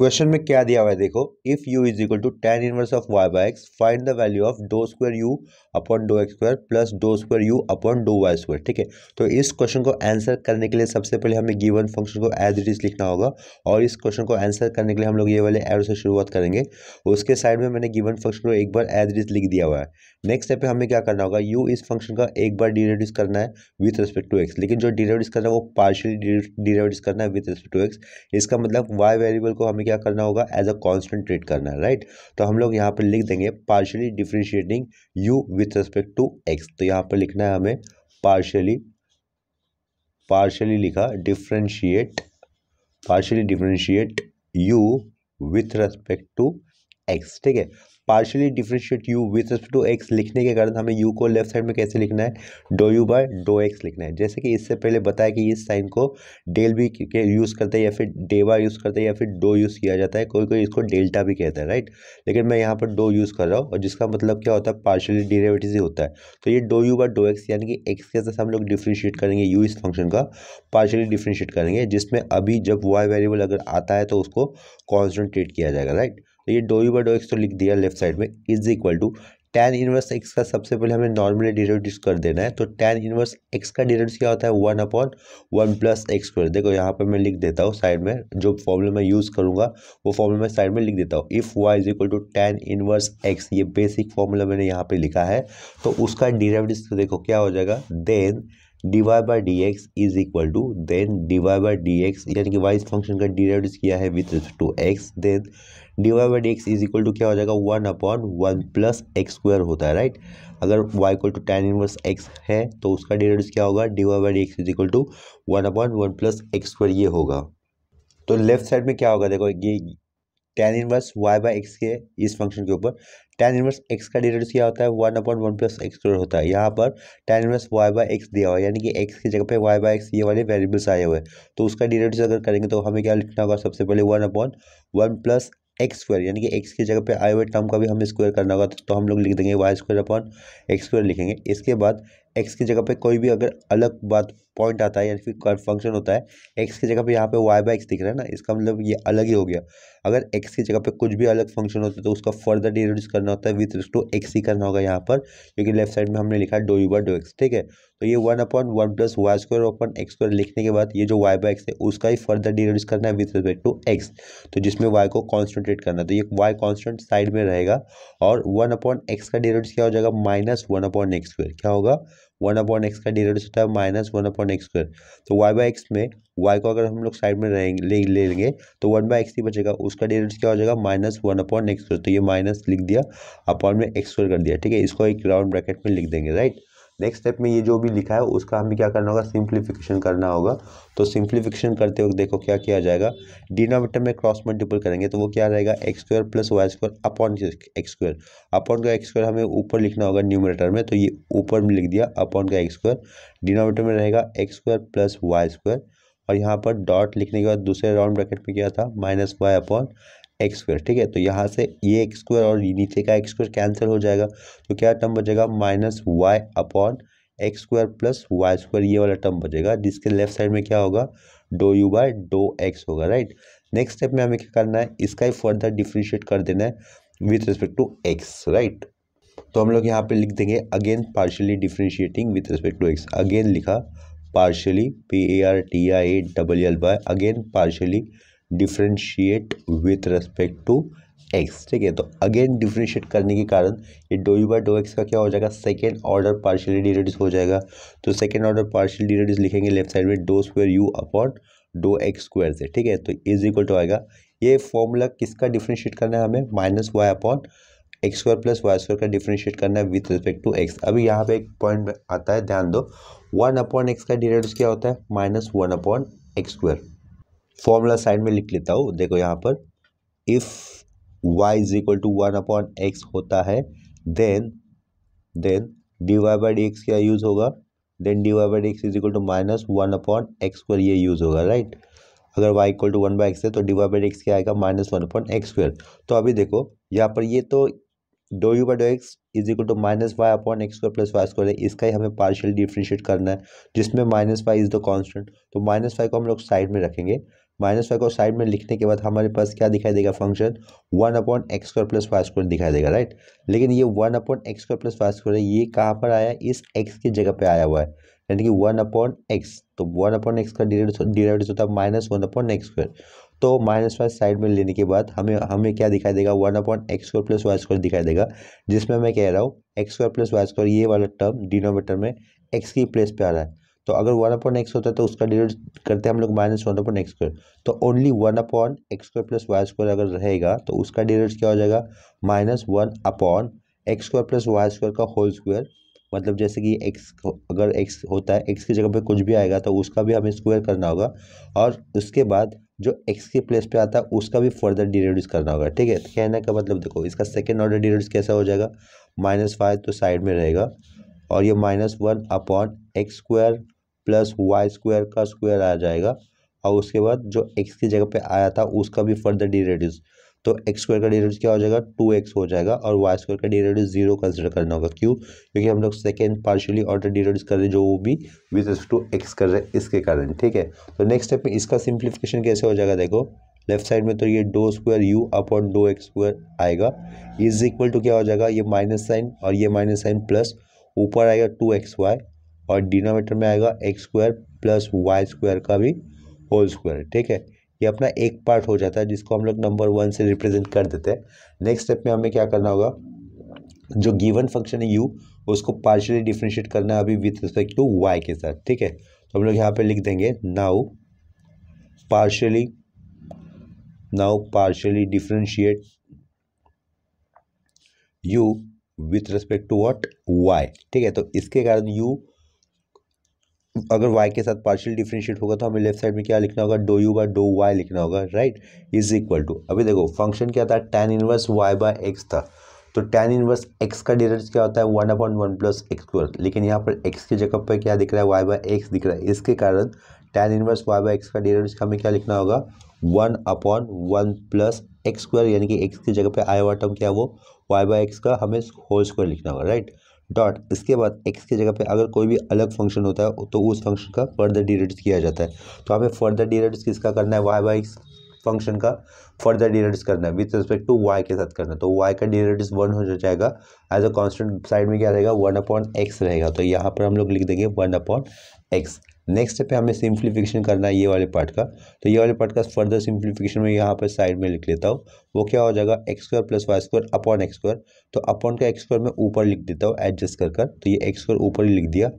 question में क्या दिया हुआ है देखो if u is equal to tan inverse of y by x find the value of do square u upon dough x square plus do square u upon dough y square ठीक है तो इस क्वेश्चन को answer करने के लिए सबसे पहले हमें गिवन फंक्शन को एज इट इज लिखना होगा और इस क्वेश्चन को आंसर करने के लिए हम लोग ये वाले एरो से शुरुआत करेंगे उसके साइड में मैंने गिवन फंक्शन को एक बार एज इट इज लिख दिया हुआ है नेक्स्ट स्टेप पे हमें क्या करना होगा यू इस फंक्शन का एक बार डिरेवटिव करना है विथ रिस्पेक्ट टू एक्स लेकिन जो डिरेवटिव करना है वो पार्शियली डिरेवटिव करना है विथ रिस्पेक्ट टू एक्स इसका मतलब वाई वेरिएबल को हमें क्या करना होगा एज अ कॉन्स्टेंट ट्रीट करना है राइट तो हम लोग यहाँ पर लिख देंगे partially differentiating u with respect to x तो यहाँ पर लिखना है हमें पार्शियली पार्शियली लिखा differentiate partially differentiate u with respect to x ठीक है partially differentiate u with respect to x लिखने के कारण हमें यू को लेफ्ट साइड में कैसे लिखना है dough u by dough x लिखना है जैसे कि इससे पहले बताया कि इस साइन को डेल भी यूज़ करते हैं या फिर डेवा यूज़ करते हैं या फिर डो यूज़ किया जाता है कोई कोई इसको डेल्टा भी कहता है राइट लेकिन मैं यहाँ पर डो यूज़ कर रहा हूँ और जिसका मतलब क्या होता है पार्शली डेरेवेटिव ही होता है तो ये dough u by dough x यानी कि एक्स के साथ हम लोग डिफ्रेंशिएट करेंगे यू इस फंक्शन का पार्शली डिफ्रेंशिएट करेंगे जिसमें अभी जब वाई वेरिएबल अगर आता है तो उसको कॉन्सेंट्रेट किया जाएगा राइट तो ये dough u by dough x तो लिख दिया लेफ्ट साइड में is equal to tan inverse x का सबसे पहले हमें नॉर्मली डेरिवेटिव कर देना है तो टेन इनवर्स एक्स का डेरिवेटिव क्या होता है one upon one plus x square देखो यहाँ पे मैं लिख देता हूँ साइड में जो फॉर्मूला मैं यूज़ करूँगा वो फॉर्मूला मैं साइड में लिख देता हूँ if y is equal to tan inverse x ये बेसिक फॉर्मूला मैंने यहाँ पर लिखा है तो उसका डेरिवेटिव देखो क्या हो जाएगा then d y by d x is equal to then d y by d x यानी कि वाई इस फंक्शन का डिराइव किया है with to x then d y by d x is equal to क्या हो जाएगा one upon one plus x square होता है राइट अगर y equal to tan inverse x है तो उसका डिराइव क्या होगा d y by d x is equal to one upon one plus x square ये होगा तो लेफ्ट साइड में क्या होगा देखो ये tan inverse y by x के इस फंक्शन के ऊपर टेन इनवर्स एक्स का डेरिवेटिव क्या होता है one upon one plus x होता है यहाँ पर tan inverse y by x दिया हुआ है यानी कि एक्स की जगह पे वाई बाई एक्स ये वाले वेरिएबल्स आए हुए तो उसका डेरिवेटिव अगर करेंगे तो हमें क्या लिखना होगा सबसे पहले one upon one plus x square यानी कि एक्स की जगह पे आए हुए टर्म का भी हमें स्क्वायर करना होगा तो हम लोग लिख देंगे y square upon x square लिखेंगे इसके बाद एक्स की जगह पे कोई भी अगर अलग बात पॉइंट आता है यानी फिर फंक्शन होता है एक्स की जगह पे यहाँ पे वाई बाई एक्स दिख रहा है ना इसका मतलब ये अलग ही हो गया अगर एक्स की जगह पे कुछ भी अलग फंक्शन होता है तो उसका फर्दर डिरोड्यूस करना होता है विथ टू एक्स ही करना होगा यहाँ पर क्योंकि लेफ्ट साइड में हमने लिखा है dough u by dough x ठीक है तो ये one upon one plus y square upon x square लिखने के बाद ये जो वाई बाई एक्स है उसका ही फर्दर डिरोड्यूस करना है विथ रिस्पेक्ट टू एक्स तो जिसमें वाई को कॉन्सेंट्रेट करना तो ये वाई कॉन्स्टेंट साइड में रहेगा और वन अपॉन एक्स का डिरोड्यूस क्या हो जाएगा minus one upon x square क्या होगा वन अपॉन एक्स का डेरिवेटिव होता है minus one upon x square तो वाई बाई एक्स में वाई को अगर हम लोग साइड में रहेंगे ले लेंगे तो वन बाई एक्स ही बचेगा उसका डेरिवेटिव क्या हो जाएगा minus one upon x square तो ये माइनस लिख दिया अपॉन में एक्स स्क्वायर कर दिया ठीक है इसको एक राउंड ब्रैकेट में लिख देंगे राइट नेक्स्ट स्टेप में ये जो भी लिखा है उसका हमें क्या करना होगा सिंप्लीफिकेशन करना होगा तो सिंप्लीफिकेशन करते वक्त देखो क्या किया जाएगा डिनोमीटर में क्रॉस मल्टीपल करेंगे तो वो क्या रहेगा x square plus y square upon x square upon का एक्स स्क्वायर हमें ऊपर लिखना होगा न्यूमिनेटर में तो ये ऊपर में लिख दिया अपॉन का एक्स स्क्वायर डिनोमीटर में रहेगा x square plus y square और यहाँ पर डॉट लिखने के बाद दूसरे राउंड ब्रैकेट में क्या था minus y upon x square ठीक है तो यहाँ से ये एक्स स्क्वायर और नीचे का एक्स स्क्वायर कैंसिल हो जाएगा तो क्या टर्म बचेगा minus y upon x square plus y square ये वाला टर्म बचेगा जिसके लेफ्ट साइड में क्या होगा dough u by dough x होगा राइट नेक्स्ट स्टेप में हमें क्या करना है इसका ही फर्दर डिफ्रेंशिएट कर देना है with respect to x right तो हम लोग यहाँ पे लिख देंगे again partially differentiating with respect to x again लिखा partially P A R T I A double L Y again partially differentiate with respect to x ठीक है तो अगेन डिफ्रेंशिएट करने के कारण ये dough u by dough x का क्या हो जाएगा सेकेंड ऑर्डर पार्शियली डेरिवेटिव हो जाएगा तो सेकेंड ऑर्डर पार्शियल डेरिवेटिव लिखेंगे लेफ्ट साइड में do square u upon dough x square से ठीक है तो इज इक्वल टू आएगा ये फॉर्मूला किसका डिफ्रेंशिएट करना है हमें minus y upon x square plus y square का डिफ्रेंशिएट करना है विथ रिस्पेक्ट टू एक्स अभी यहाँ पे एक पॉइंट आता है ध्यान दो वन अपॉन एक्स का डेरिवेटिव क्या होता है minus one upon x square formula side में लिख लेता हूँ देखो यहाँ पर if y is equal to one upon x होता है then then d y by d x क्या यूज़ होगा then d y by d x is equal to minus one upon x square ये यूज़ होगा right अगर y equal to one by x है तो d y by d x क्या आएगा minus one upon x square तो अभी देखो यहाँ पर ये तो do u by dough x is equal to minus y upon x square plus y square है इसका ही हमें पार्शियल डिफ्रेंशिएट करना है जिसमें minus y is the constant तो माइनस वाई को हम लोग साइड में रखेंगे माइनस फाइव को साइड में लिखने के बाद हमारे पास क्या दिखाई देगा function one upon x square plus y square दिखाई देगा राइट लेकिन ये one upon x square plus y square है ये कहाँ पर आया इस एक्स की जगह पे आया हुआ है यानी कि वन अपॉन एक्स तो वन अपॉन एक्स का डिराइवेटिव तो- होता तो है minus one upon x square तो माइनस वाई साइड में लेने के बाद हमें हमें क्या दिखाई देगा one upon x square plus y square दिखाई देगा जिसमें मैं कह रहा हूँ x square plus y square ये वाला टर्म डिनोमीटर में एक्स की प्लेस पे आ रहा है तो अगर वन अपॉन एक्स होता है तो उसका डिनोट करते हैं हम लोग minus one upon x square तो only one upon x square plus y square अगर रहेगा तो उसका डिनोट क्या हो जाएगा minus one upon x square plus y square का होल स्क्वायर मतलब जैसे कि एक्स अगर एक्स होता है एक्स की जगह पे कुछ भी आएगा तो उसका भी हमें स्क्वायर करना होगा और उसके बाद जो एक्स के प्लेस पे आता है उसका भी फर्दर डिरेड्यूस करना होगा ठीक है तो कहने का मतलब देखो इसका सेकेंड ऑर्डर डिरेड्यूस कैसा हो जाएगा माइनस फाइव तो साइड में रहेगा और ये minus one upon x square plus y square का स्क्वायर आ जाएगा और उसके बाद जो एक्स की जगह पे आया था उसका भी फर्दर रेड्यूस तो एक्स स्क्वायर का रेड्यूस क्या हो जाएगा टू एक्स हो जाएगा और वाई स्क्वायर का रेड्यूस जीरो कंसिडर करना होगा क्यों क्योंकि हम लोग सेकेंड पार्शियली ऑर्डर रेड्यूस कर रहे हैं जो वो भी विद टू एक्स कर रहे हैं इसके कारण ठीक है तो नेक्स्ट स्टेप में इसका सिंप्लीफिकेशन कैसे हो जाएगा देखो लेफ्ट साइड में तो ये डो square u upon dough x square आएगा इज इक्वल टू क्या हो जाएगा ये माइनस साइन और ये माइनस साइन प्लस ऊपर आएगा टू एक्स वाई और डिनोमीटर में आएगा x square plus y square का भी होल स्क्वायर ठीक है ये अपना एक पार्ट हो जाता है जिसको हम लोग नंबर वन से रिप्रेजेंट कर देते हैं नेक्स्ट स्टेप में हमें क्या करना होगा जो गिवन फंक्शन है यू उसको पार्शली डिफ्रेंशिएट करना है अभी विथ रिस्पेक्ट टू वाई के साथ ठीक है तो हम लोग यहाँ पे लिख देंगे now partially now partially differentiate u with respect to what y ठीक है तो इसके कारण यू अगर वाई के साथ पार्शियल डिफ्रेंशिएट होगा तो हमें लेफ्ट साइड में क्या लिखना होगा dough u by dough y लिखना होगा राइट इज इक्वल टू अभी देखो फंक्शन क्या था tan inverse y by x था तो टेन इनवर्स एक्स का डिफरेंस क्या होता है one upon one plus x square लेकिन यहाँ पर एक्स की जगह पर क्या दिख रहा है वाई बाय एक्स दिख रहा है इसके कारण tan inverse y by x का डिफरेंस हमें क्या लिखना होगा one upon one plus x square यानी कि एक्स की जगह पे आया हुआ टर्म क्या है वो वाई बाई एक्स का हमें होल स्क्वायर लिखना होगा राइट डॉट इसके बाद एक्स की जगह पे अगर कोई भी अलग फंक्शन होता है तो उस फंक्शन का फर्दर डिरेट्स किया जाता है तो हमें फर्दर डिरेट्स किसका करना है वाई बाई एक्स फंक्शन का फर्दर डिरेट्स करना है विथ रिस्पेक्ट टू वाई के साथ करना है तो वाई का डिरेट्स वन हो जाएगा एज अ कॉन्स्टेंट साइड में क्या रहेगा वन अपॉन एक्स रहेगा तो यहाँ पर हम लोग लिख देंगे one upon x next step हमें सिंप्लीफिकेशन करना है ये वाले पार्ट का तो ये वाले पार्ट का फर्दर सिंप्लीफिकेशन में यहाँ पर साइड में लिख लेता हूँ वो क्या हो जाएगा x square plus y square upon x square तो अपॉन का एक्स स्क्वायर में ऊपर लिख देता हूँ एडजस्ट कर कर तो ये एक्स स्क्वायर ऊपर ही लिख दिया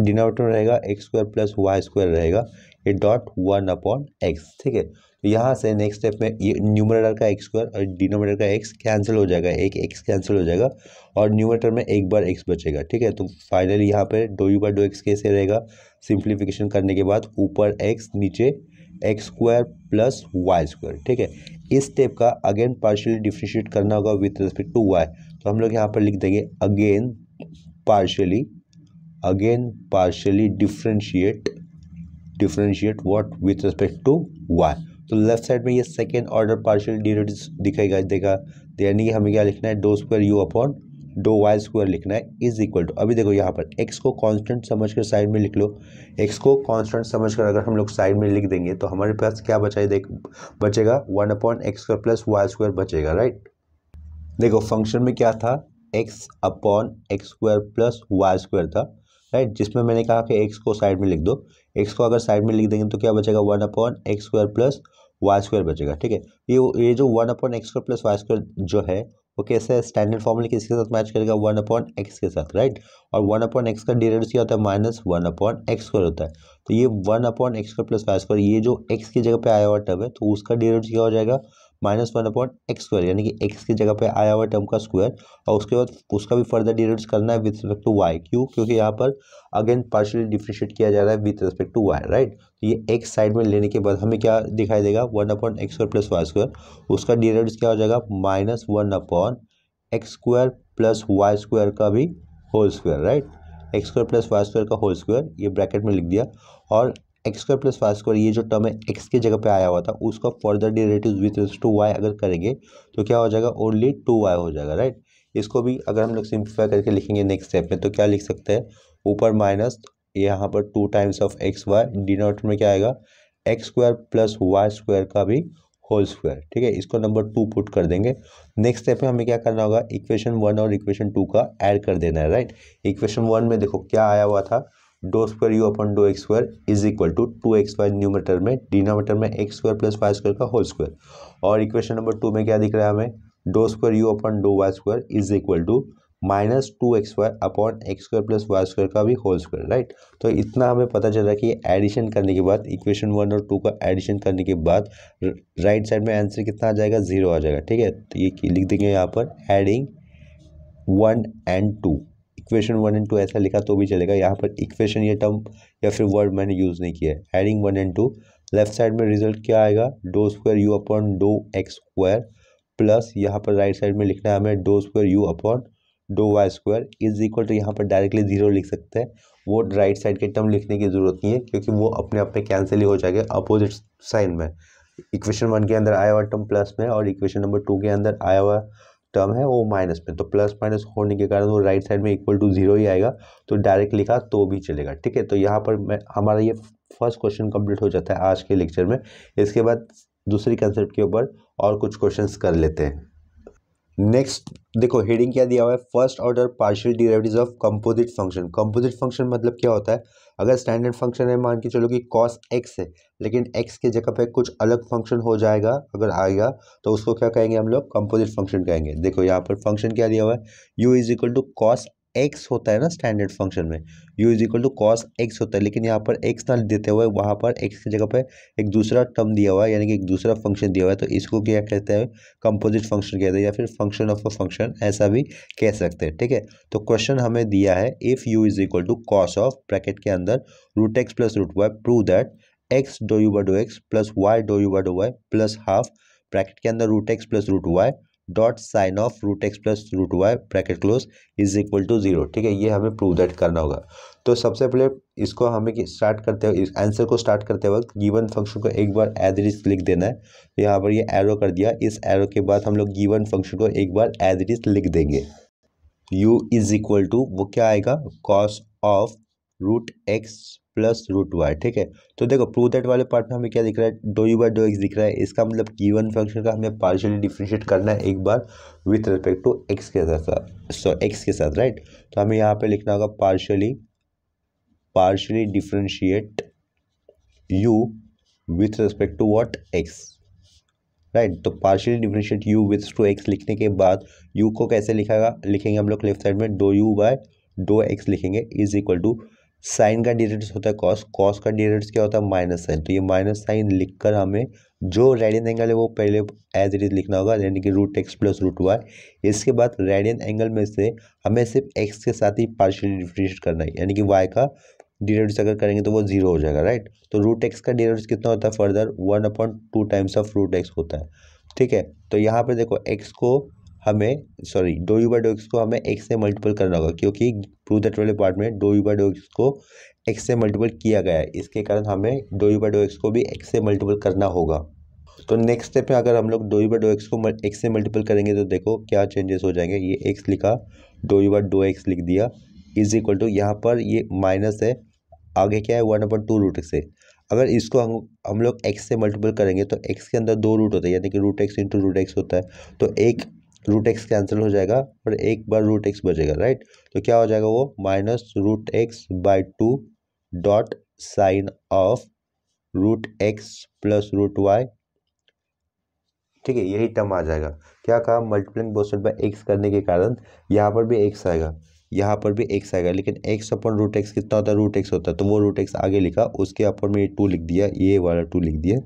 डिनोमेटर रहेगा x square plus y square रहेगा ये डॉट वन अपॉन एक्स ठीक है तो यहाँ से नेक्स्ट स्टेप में ये न्यूमरेटर का एक्स स्क्वायर और डिनोमीटर का एक्स कैंसिल हो जाएगा एक एक्स कैंसिल हो जाएगा और न्यूमरेटर में एक बार एक्स बचेगा ठीक है तो फाइनली यहाँ पर dough u by dough x कैसे रहेगा सिंप्लीफिकेशन करने के बाद ऊपर एक्स नीचे x square plus y square ठीक है इस स्टेप का अगेन पार्शियली डिफ्रेंशिएट करना होगा विथ रिस्पेक्ट टू वाई तो हम लोग यहाँ पर लिख देंगे again partially again partially differentiate differentiate what with respect to y तो लेफ्ट साइड में ये सेकेंड ऑर्डर पार्शियल डेरिवेटिव दिखाई देगा तो यानी कि हमें क्या लिखना है डो स्क्वायर यू अपॉन दो वाई स्क्वायर लिखना है इज इक्वल टू अभी देखो यहाँ पर एक्स को कांस्टेंट समझ कर साइड में लिख लो एक्स को कांस्टेंट समझ कर अगर हम लोग साइड में लिख देंगे तो हमारे पास क्या बचाए देख बचेगा one upon x square plus y square बचेगा राइट देखो फंक्शन में क्या था x upon x square plus y square था राइट जिसमें मैंने कहा कि एक्स को साइड में लिख दो एक्स को अगर साइड में लिख देंगे तो क्या बचेगा one upon x square plus y square बचेगा ठीक है ये ये जो one upon x square plus y square जो है वो कैसे स्टैंडर्ड फॉर्मूले किसके साथ मैच करेगा वन अपॉन एक्स के साथ राइट और वन अपॉन एक्स का डिरेट क्या होता है minus one upon x square होता है तो ये one upon x square plus five square ये जो एक्स की जगह पे आया हुआ टर्म है तो उसका डिरेट क्या हो जाएगा minus one upon x square यानी कि एक्स की जगह पे आया हुआ टर्म का स्क्वायर और उसके बाद उसका भी फर्दर डिरेक्ट करना है विथ रिस्पेक्ट टू वाई क्यों क्योंकि यहाँ पर अगेन पार्शली डिफ्रिशिएट किया जा रहा है with respect to y right तो ये एक्स साइड में लेने के बाद हमें क्या दिखाई देगा one upon x square plus y square उसका डिरेक्ट क्या हो जाएगा minus one upon x square plus y square का भी whole square right x square plus y square का होल स्क्वायर ये ब्रैकेट में लिख दिया और x square plus y square ये जो टर्म है एक्स की जगह पे आया हुआ था उसका further derivative with to y अगर करेंगे तो क्या हो जाएगा ओनली टू वाई हो जाएगा राइट इसको भी अगर हम लोग सिंप्लीफाई करके लिखेंगे नेक्स्ट स्टेप में तो क्या लिख सकते हैं ऊपर माइनस यहाँ पर two times of x y denote में क्या आएगा x square plus y square का भी होल स्क्वायर ठीक है इसको नंबर टू पुट कर देंगे नेक्स्ट स्टेप में हमें क्या करना होगा इक्वेशन वन और इक्वेशन टू का ऐड कर देना है राइट इक्वेशन वन में देखो क्या आया हुआ था डो स्क्वायर यू अपन डो x square is equal to two x y numerator में डिनोमीटर में x square plus y square का होल स्क्वायर और इक्वेशन नंबर टू में क्या दिख रहा है हमें डो square u upon dough y square is equal to minus two x y upon x square plus y square का भी होल स्क्वायर राइट तो इतना हमें पता चल रहा है कि एडिशन करने के बाद इक्वेशन वन और टू का एडिशन करने के बाद राइट साइड में आंसर कितना आ जाएगा जीरो आ जाएगा ठीक है तो ये लिख देंगे यहाँ पर adding one and two equation one and two ऐसा लिखा तो भी चलेगा यहाँ पर इक्वेशन ये टर्म या फिर वर्ड मैंने यूज़ नहीं किया है adding one and two left side में रिजल्ट क्या आएगा डो square u upon dough x square plus यहाँ पर राइट साइड में लिखना है हमें डो square u upon dough y square is equal to यहाँ पर डायरेक्टली जीरो लिख सकते हैं वो राइट साइड के टर्म लिखने की जरूरत नहीं है क्योंकि वो अपने आप में कैंसिल ही हो जाएगा अपोजिट साइन में इक्वेशन वन के अंदर आया हुआ टर्म प्लस में और इक्वेशन नंबर टू के अंदर आया हुआ टर्म है वो माइनस में तो प्लस माइनस होने के कारण वो राइट साइड में इक्वल टू जीरो ही आएगा तो डायरेक्ट लिखा तो भी चलेगा ठीक है तो यहाँ पर मैं हमारा ये फर्स्ट क्वेश्चन कंप्लीट हो जाता है आज के लेक्चर में इसके बाद दूसरी कंसेप्ट के ऊपर और कुछ क्वेश्चन कर लेते हैं नेक्स्ट देखो हेडिंग क्या दिया हुआ है first order partial derivatives of composite function composite function मतलब क्या होता है अगर स्टैंडर्ड फंक्शन है मान के चलो कि कॉस एक्स है लेकिन एक्स के जगह पे कुछ अलग फंक्शन हो जाएगा अगर आएगा तो उसको क्या कहेंगे हम लोग कंपोजिट फंक्शन कहेंगे देखो यहाँ पर फंक्शन क्या दिया हुआ है u is equal to cos x होता है ना स्टैंडर्ड फंक्शन में u is equal to cos x होता है लेकिन यहाँ पर एक्स ना देते हुए वहाँ पर एक्स की जगह पर एक दूसरा टर्म दिया हुआ है यानी कि एक दूसरा फंक्शन दिया हुआ है तो इसको क्या कहते हैं कंपोजिट फंक्शन कहते हैं या फिर फंक्शन ऑफ अ फंक्शन ऐसा भी कह सकते हैं ठीक है तो क्वेश्चन हमें दिया है if u is equal to cos of bracket के अंदर root x plus root y prove that x dough u by dough x plus y dough u by dough y plus half bracket के अंदर root x plus root y dot sine of root x plus root y bracket close is equal to zero ठीक है ये हमें prove that करना होगा तो सबसे पहले इसको हमें स्टार्ट करते इस आंसर को स्टार्ट करते वक्त गिवन फंक्शन को एक बार एज इट इज लिख देना है यहाँ पर ये एरो कर दिया इस एरो के बाद हम लोग गिवन फंक्शन को एक बार एज इट इज लिख देंगे यू इज इक्वल टू वो क्या आएगा cos of root x plus root y ठीक है तो देखो प्रूव दैट वाले पार्ट में हमें क्या दिख रहा है dough u by dough x दिख रहा है इसका मतलब गिवन फंक्शन का हमें पार्शियली डिफ्रेंशिएट करना है एक बार विथ रिस्पेक्ट टू एक्स के साथ सो एक्स के साथ राइट तो हमें यहाँ पे लिखना होगा partially partially differentiate u with respect to what x right तो partially differentiate u with to x लिखने के बाद यू को कैसे लिखेगा लिखेंगे हम लोग लेफ्ट साइड में dough u by dough x लिखेंगे इज इक्वल टू साइन का डिरेट्स होता है कॉस कॉस का डिरेट्स क्या होता है माइनस साइन तो ये माइनस साइन लिखकर हमें जो रेडियन एंगल है वो पहले एज इट इज लिखना होगा यानी कि root x plus root y इसके बाद रेडियन एंगल में से हमें सिर्फ एक्स के साथ ही पार्शियल डिफ्रेंशिएट करना है यानी कि वाई का डिरेट्स अगर करेंगे तो वो जीरो हो जाएगा राइट तो रूट एक्स का डिरेट्स कितना होता है further one upon two times of root x होता है ठीक है तो यहाँ पर देखो एक्स को हमें सॉरी डो यू बाई डो एक्स को हमें एक्स से मल्टीपल करना होगा क्योंकि प्रू दैट वाले पार्ट में dough u by dough x को एक्स से मल्टीपल किया गया है इसके कारण हमें dough u by dough x को भी एक्स से मल्टीपल करना होगा तो नेक्स्ट स्टेप में अगर हम लोग dough u by dough x को एक्स से मल्टीपल करेंगे तो देखो क्या चेंजेस हो जाएंगे ये एक्स लिखा डो यू बाई डो एक्स लिख दिया इज इक्वल टू यहाँ पर ये माइनस है आगे क्या है वन अपन टू रूट से अगर इसको हम हम लोग एक्स से मल्टीपल करेंगे तो एक्स के अंदर दो रूट होते हैं यानी कि root x into root x होता है तो एक रूट एक्स कैंसिल हो जाएगा और एक बार रूट एक्स बचेगा राइट तो क्या हो जाएगा वो minus root x by two dot sine of root x plus root y ठीक है यही टर्म आ जाएगा क्या कहा मल्टीप्लिंग बोसेट बाई एक्स करने के कारण यहाँ पर भी एक्स आएगा यहाँ पर भी एक्स आएगा लेकिन एक्स अपन रूट एक्स कितना होता है रूट एक्स होता है तो वो रूट एक्स आगे लिखा उसके अपन में टू लिख दिया ये वाला टू लिख दिया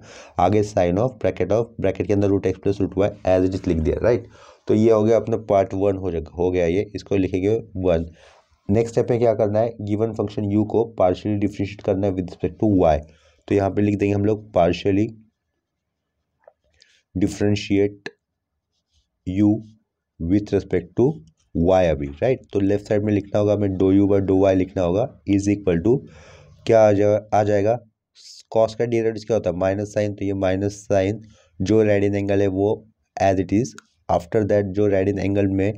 आगे sine of bracket of bracket के अंदर root x plus root y as it is लिख दिया राइट तो ये हो गया अपना पार्ट वन हो हो गया ये इसको लिखेंगे वन नेक्स्ट स्टेप में क्या करना है गिवन फंक्शन यू को पार्शियली डिफ्रेंशिएट करना है विद रिस्पेक्ट टू वाई तो यहाँ पे लिख देंगे हम लोग partially differentiate u with respect to y अभी राइट तो लेफ्ट साइड में लिखना होगा हमें dough u by dough y लिखना होगा इज इक्वल टू क्या आ जाएगा आ जाएगा कॉस का डेरिवेटिव क्या होता है माइनस साइन तो ये माइनस साइन जो राइडिंग एंगल है वो as it is after that जो राइट इन एंगल में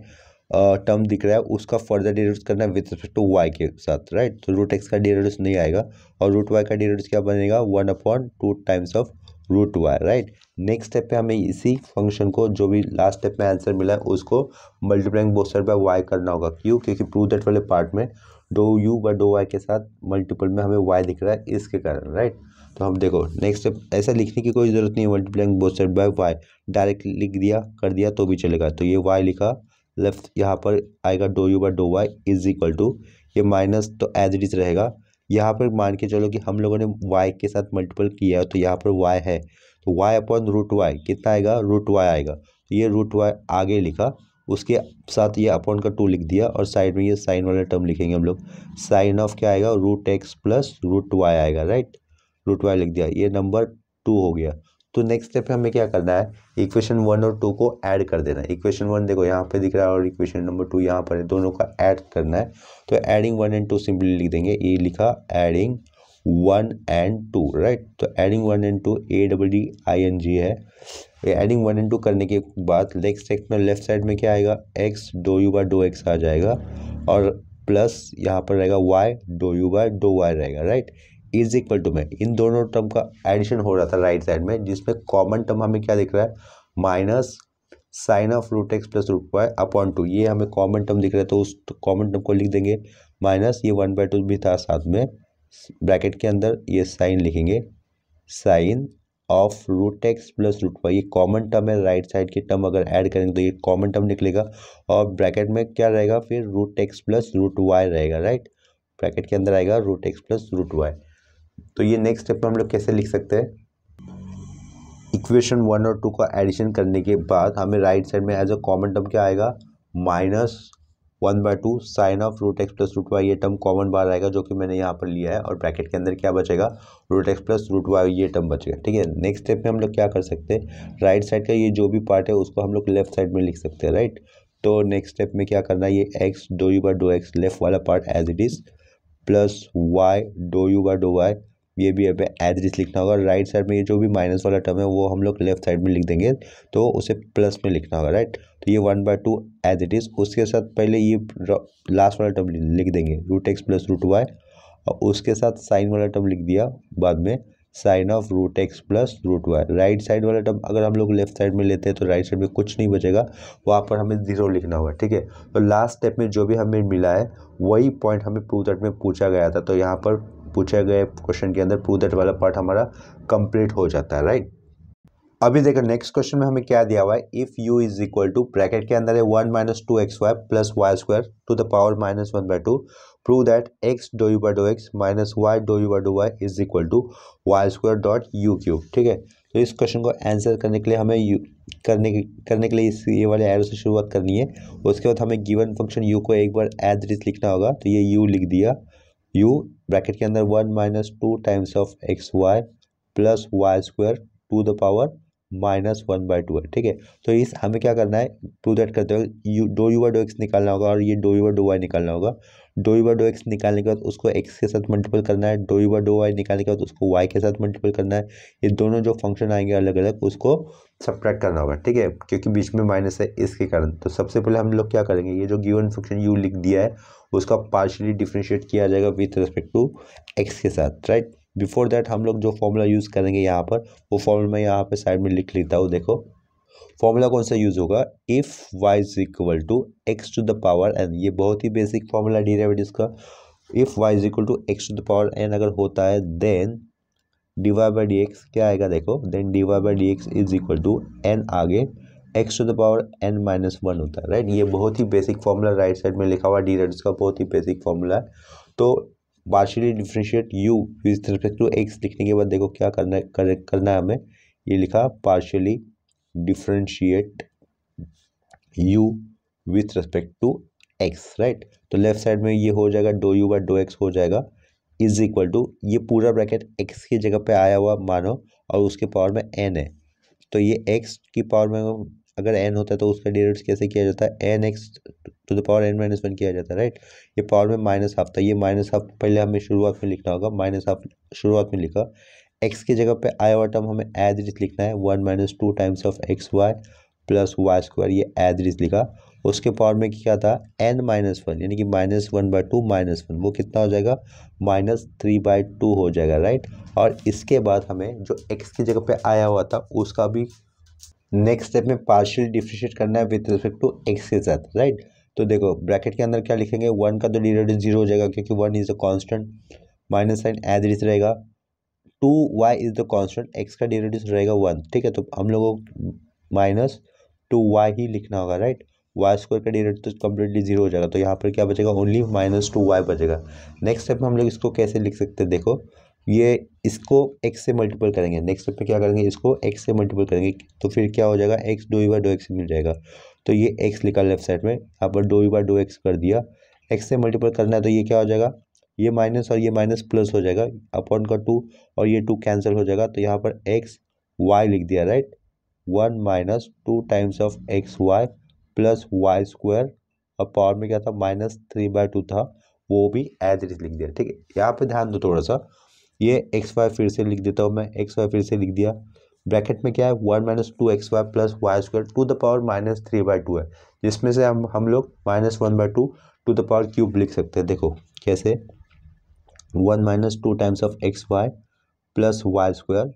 टर्म दिख रहा है उसका फर्दर डेरिवेटिव करना है विद रिस्पेक्ट टू वाई के साथ राइट तो रूट एक्स का डेरिवेटिव नहीं आएगा और रूट वाई का डेरिवेटिव क्या बनेगा one upon two times of root y right next step पे हमें इसी फंक्शन को जो भी लास्ट स्टेप में आंसर मिला है उसको multiplying both side by y करना होगा क्यों क्योंकि प्रूव दैट वाले पार्ट में dough u by dough y के साथ मल्टीपल में हमें वाई दिख रहा है इसके कारण राइट तो हम देखो नेक्स्ट ऐसा लिखने की कोई ज़रूरत नहीं है multiplying both side by y direct लिख दिया कर दिया तो भी चलेगा तो ये वाई लिखा लेफ्ट यहाँ पर आएगा dough u by dough y is equal to ये माइनस तो एज इट इज रहेगा यहाँ पर मान के चलो कि हम लोगों ने वाई के साथ मल्टीपल किया है तो यहाँ पर वाई है तो वाई अपॉन रूट वाई कितना आएगा रूट वाई आएगा तो ये रूट वाई आगे लिखा उसके साथ ये अपॉन का टू लिख दिया और साइड में ये साइन वाला टर्म लिखेंगे हम लोग साइन ऑफ क्या आएगा root x plus root y आएगा राइट रूट वाई लिख दिया ये नंबर टू हो गया तो नेक्स्ट स्टेप हमें क्या करना है इक्वेशन वन और टू को ऐड कर देना है इक्वेशन वन देखो यहाँ पे दिख रहा है और इक्वेशन नंबर टू यहाँ पर है दोनों का ऐड करना है तो adding one and two simply लिख देंगे ये लिखा adding one and two right तो adding one and two A double D I N G है एडिंग वन एंड टू करने के बाद लेफ्ट स्टेप में लेफ्ट साइड में क्या आएगा x dough u by dough x आ जाएगा और प्लस यहाँ पर रहेगा y dough u by dough y रहेगा राइट इज इक्वल टू में इन दोनों टर्म का एडिशन हो रहा था राइट साइड में जिसमें कॉमन टर्म हमें क्या दिख रहा है minus sign of root x plus root y upon two ये हमें कॉमन टर्म दिख रहा है तो उस कॉमन टर्म को लिख देंगे माइनस ये वन बाई टू भी था साथ में ब्रैकेट के अंदर ये साइन लिखेंगे sign of root x plus root y ये कॉमन टर्म है राइट साइड की टर्म अगर ऐड करेंगे तो ये कॉमन टर्म निकलेगा और ब्रैकेट में क्या रहेगा फिर root x plus root y रहेगा राइट ब्रैकेट के अंदर आएगा root x plus root y तो ये नेक्स्ट स्टेप में हम लोग कैसे लिख सकते हैं इक्वेशन वन और टू का एडिशन करने के बाद हमें राइट साइड में एज अ कॉमन टर्म क्या आएगा minus one by two sign of root x plus root y ये टर्म कॉमन बार आएगा जो कि मैंने यहाँ पर लिया है और ब्रैकेट के अंदर क्या बचेगा root x plus root y ये टर्म बचेगा ठीक है नेक्स्ट स्टेप में हम लोग क्या कर सकते हैं राइट साइड का ये जो भी पार्ट है उसको हम लोग लेफ्ट साइड में लिख सकते हैं राइट तो नेक्स्ट स्टेप में क्या करना है ये x dough u by dough x left वाला part as it is plus y dough u by dough y ये भी हमें एज रिस लिखना होगा राइट साइड में ये जो भी माइनस वाला टर्म है वो हम लोग लेफ्ट साइड में लिख देंगे तो उसे प्लस में लिखना होगा राइट तो ये one by two as it is उसके साथ पहले ये लास्ट वाला टर्म लिख देंगे root x plus root y और उसके साथ साइन वाला टर्म लिख दिया बाद में sign of root x plus root y right side वाला टर्म अगर हम लोग लेफ्ट साइड में लेते हैं तो राइट साइड में कुछ नहीं बचेगा वहाँ पर हमें जीरो लिखना होगा ठीक है तो लास्ट स्टेप में जो भी हमें मिला है वही पॉइंट हमें प्रूव दैट में पूछा गया था तो यहाँ पर पूछे गए क्वेश्चन के अंदर प्रूव दैट वाला पार्ट हमारा कंप्लीट हो जाता है राइट अभी देखो नेक्स्ट क्वेश्चन में हमें क्या दिया हुआ है if u is equal to bracket के अंदर है one minus two x y plus y square to the power minus one by two prove that x dough u by dough x minus y dough u by dough y is equal to y square dot u cube ठीक है तो इस question को answer करने के लिए हमें you करने के करने के लिए इस ये वाले एरो से शुरुआत करनी है उसके बाद हमें गिवन फंक्शन यू को एक बार एज रिज लिखना होगा तो ये यू लिख दिया यू ब्रैकेट के अंदर one minus two times of x y plus y square to the power minus one by two है ठीक है तो इस हमें क्या करना है टू दैट करते हुए u doh u y dough x निकालना होगा और ये dough u y dough y निकालना होगा dough u by dough x निकालने के बाद उसको एक्स के साथ मल्टीपल करना है dough u by dough y निकालने के बाद उसको वाई के साथ मल्टीपल करना है ये दोनों जो फंक्शन आएंगे अलग अलग उसको सब्ट्रैक्ट करना होगा ठीक है क्योंकि बीच में माइनस है इसके कारण तो सबसे पहले हम लोग क्या करेंगे ये जो गिवन फंक्शन यू लिख दिया है उसका पार्शली डिफ्रेंशिएट किया जाएगा विथ रिस्पेक्ट टू एक्स के साथ राइट बिफोर दैट हम लोग जो फॉर्मूला यूज़ करेंगे यहाँ पर वो फॉर्मूला मैं यहाँ पर साइड में लिख लेता हूँ देखो फॉर्मूला कौन सा यूज़ होगा if y is equal to x to the power n ये बहुत ही बेसिक फॉर्मूला डिरेवेटिव का if y is equal to x to the power n अगर होता है then d y by d x क्या आएगा देखो then d y by d x is equal to n आगे x to the power n minus one होता है right ये बहुत ही बेसिक फॉर्मूला राइट साइड में लिखा हुआ डी रेड का बहुत ही बेसिक फॉर्मूला है तो partially differentiate u with respect to x लिखने के बाद देखो क्या करना कर, करना है हमें ये लिखा partially differentiate u with respect to x right तो लेफ्ट साइड में ये हो जाएगा dough u by dough x हो जाएगा इज इक्वल टू ये पूरा ब्रैकेट एक्स की जगह पे आया हुआ मानो और उसके पावर में एन है तो ये एक्स की पावर में अगर एन होता है तो उसका डेरेट्स कैसे किया जाता है n x to the power n minus one किया जाता है राइट ये पावर में माइनस हाफ था ये माइनस हाफ पहले हमें शुरुआत में लिखना होगा माइनस हाफ शुरुआत में लिखा एक्स की जगह पे आई हुआ टर्म हमें एज रिज लिखना है one minus two times of x y plus y square ये एज रिज लिखा उसके पावर में क्या था एन माइनस वन यानी कि minus one by two minus one वो कितना हो जाएगा माइनस थ्री बाई टू हो जाएगा राइट और इसके बाद हमें जो एक्स की जगह पे आया हुआ था उसका भी नेक्स्ट स्टेप में पार्शियल डिफ्रिशिएट करना है विथ रिस्पेक्ट टू एक्स के साथ राइट तो देखो ब्रैकेट के अंदर क्या लिखेंगे वन का तो डिनोमिनेटर जीरो हो जाएगा क्योंकि one is a constant minus sign as is रहेगा two y is the constant x का डेरेटिव रहेगा वन ठीक है तो हम लोगों को माइनस टू वाई ही लिखना होगा राइट वाई स्क्वायर का डेरेटिव तो कम्प्लीटली जीरो हो जाएगा तो यहाँ पर क्या बचेगा ओनली माइनस टू वाई बचेगा नेक्स्ट स्टेप में हम लोग इसको कैसे लिख सकते हैं देखो ये इसको एक्स से मल्टीपल करेंगे नेक्स्ट स्टेप पर क्या करेंगे इसको एक्स से मल्टीपल करेंगे तो फिर क्या हो जाएगा x dough u by dough x मिल जाएगा तो ये एक्स लिखा लेफ्ट साइड में यहाँ पर dough u by dough x कर दिया एक्स से मल्टीपल करना है तो ये क्या हो जाएगा ये माइनस और ये माइनस प्लस हो जाएगा अपॉन का टू और ये टू कैंसिल हो जाएगा तो यहाँ पर एक्स वाई लिख दिया right one minus two times of x y plus y square और पावर में क्या था माइनस थ्री बाय टू था वो भी एज इट इज लिख दिया ठीक है यहाँ पे ध्यान दो थोड़ा सा ये एक्स वाई फिर से लिख देता हूँ मैं एक्स वाई फिर से लिख दिया ब्रैकेट में क्या है one minus two x y plus y square to the power minus three by two है जिसमें से हम हम लोग minus one by two to the power cube लिख सकते हैं देखो कैसे one minus two times of x y plus y square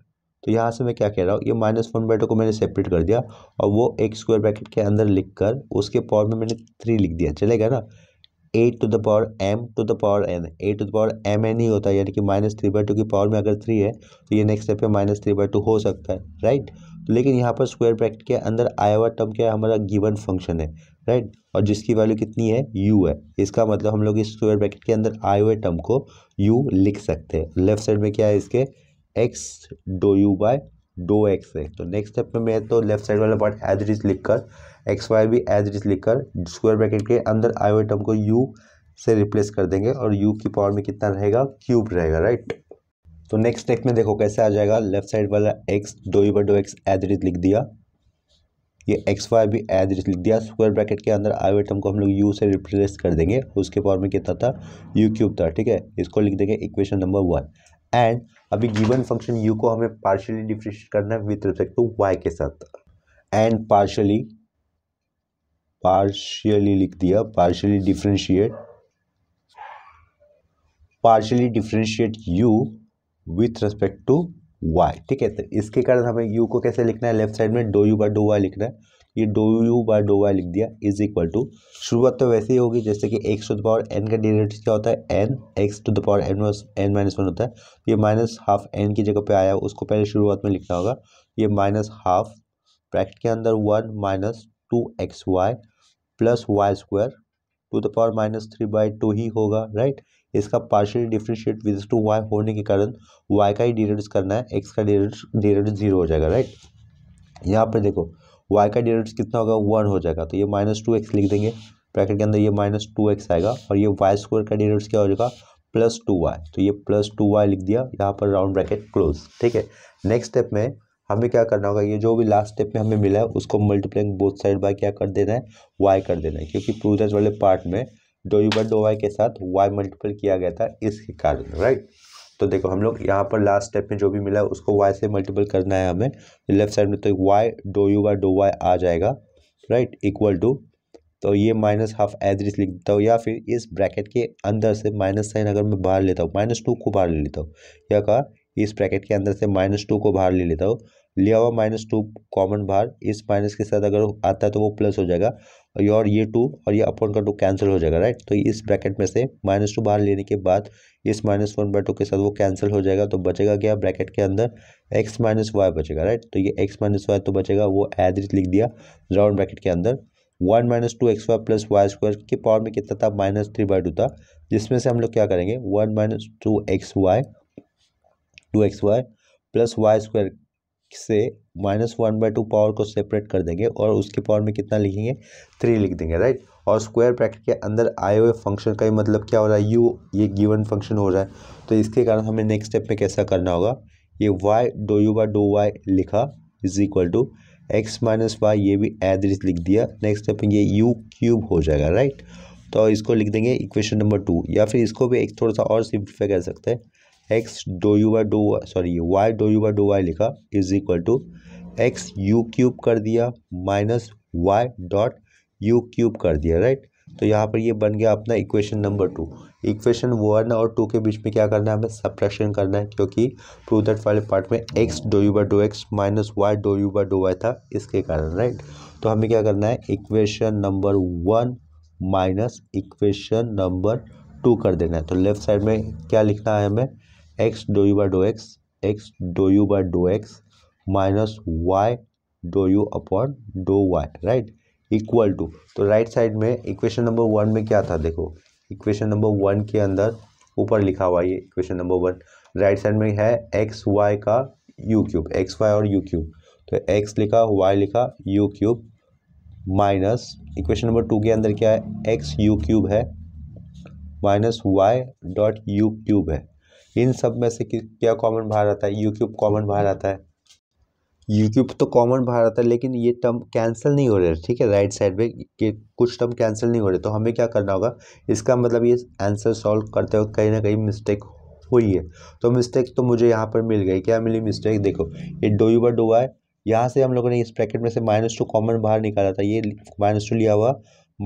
तो यहाँ से मैं क्या कह रहा हूँ ये माइनस वन टू को मैंने सेपरेट कर दिया और वो एक स्क्वायर ब्रैकेट के अंदर लिख कर उसके पावर में मैंने थ्री लिख दिया चलेगा ना a to the power m to the power n a to the power m n ही होता है यानी कि माइनस थ्री बाई टू की पावर में अगर थ्री है तो ये नेक्स्ट स्टेप पे माइनस थ्री बाई टू हो सकता है राइट तो लेकिन यहाँ पर स्क्वायर ब्रैकेट के अंदर आया हुआ टर्म क्या है हमारा गिवन फंक्शन है राइट और जिसकी वैल्यू कितनी है यू है इसका मतलब हम लोग इस स्क्वायर ब्रैकेट के अंदर आए हुए टर्म को यू लिख सकते हैं लेफ्ट साइड में क्या है इसके x dough u by dough x है तो नेक्स्ट स्टेप में मैं तो लेफ्ट साइड वाला पार्ट एज रिज कर एक्स वाई भी एज रिज लिखकर स्क्वायर ब्रैकेट के अंदर आए हुए टर्म को यू से रिप्लेस कर देंगे और यू की पावर में कितना रहेगा क्यूब रहेगा राइट तो नेक्स्ट स्टेप में देखो कैसे आ जाएगा लेफ्ट साइड वाला x dough u by dough x as is लिख दिया ये एक्स वाई भी एज लिख दिया स्क्वायर ब्रैकेट के अंदर आई वेट को हम लोग यू से रिप्लेस कर देंगे उसके पावर में कितना था यू क्यूब था ठीक है इसको लिख देंगे इक्वेशन नंबर वन एंड अभी गिवन फंक्शन यू को हमें पार्शियली डिफ्रेंशिएट करना है विथ रिस्पेक्ट टू वाई के साथ एंड पार्शियली पार्शियली लिख दिया partially differentiate partially differentiate u with respect to y ठीक है तो इसके कारण हमें यू को कैसे लिखना है लेफ्ट साइड में dough u by dough y लिखना है ये dough u by dough y लिख दिया इज इक्वल टू शुरुआत तो वैसे ही होगी जैसे कि x to the power n का डेरिवेटिव क्या होता है n x to the power n n minus one होता है तो ये माइनस हाफ एन की जगह पे आया उसको पहले शुरुआत में लिखना होगा ये माइनस हाफ ब्रैकेट के अंदर one minus two x y plus y square to the power minus three by two ही होगा राइट इसका partial differentiate with to y होने के कारण वाई का ही डिरेट करना है एक्स का डिरेट डिरेट जीरो हो जाएगा राइट यहाँ पर देखो वाई का डिरेट्स कितना होगा वन हो जाएगा तो ये माइनस टू एक्स लिख देंगे ब्रैकेट के अंदर ये माइनस टू एक्स आएगा और ये वाई स्क्वायर का डिरेट क्या हो जाएगा प्लस टू वाई तो ये प्लस टू वाई लिख दिया यहाँ पर राउंड ब्रैकेट क्लोज ठीक है नेक्स्ट स्टेप में हमें क्या करना होगा ये जो भी लास्ट स्टेप में हमें मिला है उसको मल्टीप्लाइंग बोथ साइड बाय क्या कर देना है वाई कर देना है क्योंकि प्रूजेज वाले पार्ट में dough u by dough y के साथ वाई मल्टीपल किया गया था इसके कारण राइट तो देखो हम लोग यहाँ पर लास्ट स्टेप में जो भी मिला उसको वाई से मल्टीपल करना है हमें लेफ्ट साइड में तो y dough u by dough y आ जाएगा राइट इक्वल टू तो ये माइनस हाफ एवरेज लिख देता हूँ या फिर इस ब्रैकेट के अंदर से माइनस साइन अगर मैं बाहर लेता हूँ माइनस टू को बाहर ले लेता हूँ या कहा इस ब्रैकेट के अंदर से माइनस टू को बाहर ले लेता हूँ लिया हुआ माइनस टू कॉमन बाहर इस माइनस के साथ अगर आता है तो वो प्लस हो जाएगा और ये टू और ये अपॉन का टू कैंसिल हो जाएगा राइट तो इस ब्रैकेट में से माइनस टू बाहर लेने के बाद इस माइनस वन बाई टू के साथ वो कैंसिल हो जाएगा तो बचेगा क्या ब्रैकेट के अंदर एक्स माइनस वाई बचेगा राइट तो ये एक्स माइनस वाई तो बचेगा वो एदरिज लिख दिया राउंड ब्रैकेट के अंदर one minus two x y plus y square के पावर में कितना था माइनस थ्री बाई टू था जिसमें से हम लोग क्या करेंगे one minus two x y two x y plus y square से minus one by two power को सेपरेट कर देंगे और उसके पावर में कितना लिखेंगे थ्री लिख देंगे राइट और स्क्वायर ब्रैकेट के अंदर आए हुए फंक्शन का ही मतलब क्या हो रहा है यू ये गिवन फंक्शन हो रहा है तो इसके कारण हमें नेक्स्ट स्टेप में कैसा करना होगा ये y dough u by dough y लिखा is equal to x minus y ये भी एदरिज लिख दिया नेक्स्ट स्टेप में ये यू क्यूब हो जाएगा राइट तो इसको लिख देंगे इक्वेशन नंबर टू या फिर इसको भी एक थोड़ा सा और सिंप्लीफाई कर सकते हैं x dough u by doh sorry y dough u by dough y लिखा is equal to x u cube कर दिया minus y dot u cube कर दिया राइट तो यहाँ पर ये बन गया अपना equation number two equation one और टू के बीच में क्या करना है हमें सप्रेक्शन करना है क्योंकि टू दैट वाले पार्ट में x dough u by dough x minus y dough u by dough y था इसके कारण राइट तो हमें क्या करना है equation number one minus equation number two कर देना है तो लेफ्ट साइड में क्या लिखना है हमें x dough u by dough x x dough u by dough x minus y dough u upon dough y right equal to तो राइट साइड में इक्वेशन नंबर वन में क्या था देखो इक्वेशन नंबर वन के अंदर ऊपर लिखा हुआ ये equation number one right side में है एक्स वाई का यू क्यूब एक्स वाई और यू क्यूब तो एक्स लिखा वाई लिखा u cube minus equation number two के अंदर क्या है एक्स यू क्यूब है minus y dot u cube है इन सब में से क्या कॉमन बाहर आता है यूक्यूब कॉमन बाहर आता है यूक्यूब तो कॉमन बाहर आता है लेकिन ये टर्म कैंसिल नहीं हो रहे ठीक है राइट साइड में कि कुछ टर्म कैंसिल नहीं हो रहे तो हमें क्या करना होगा इसका मतलब ये आंसर सॉल्व करते वक्त कहीं ना कहीं मिस्टेक हुई है तो मिस्टेक तो मुझे यहाँ पर मिल गई क्या मिली मिस्टेक देखो ये डोई बट डोआ है यहाँ से हम लोगों ने इस ब्रैकेट में से माइनस टू कॉमन बाहर निकाला था ये माइनस टू लिया हुआ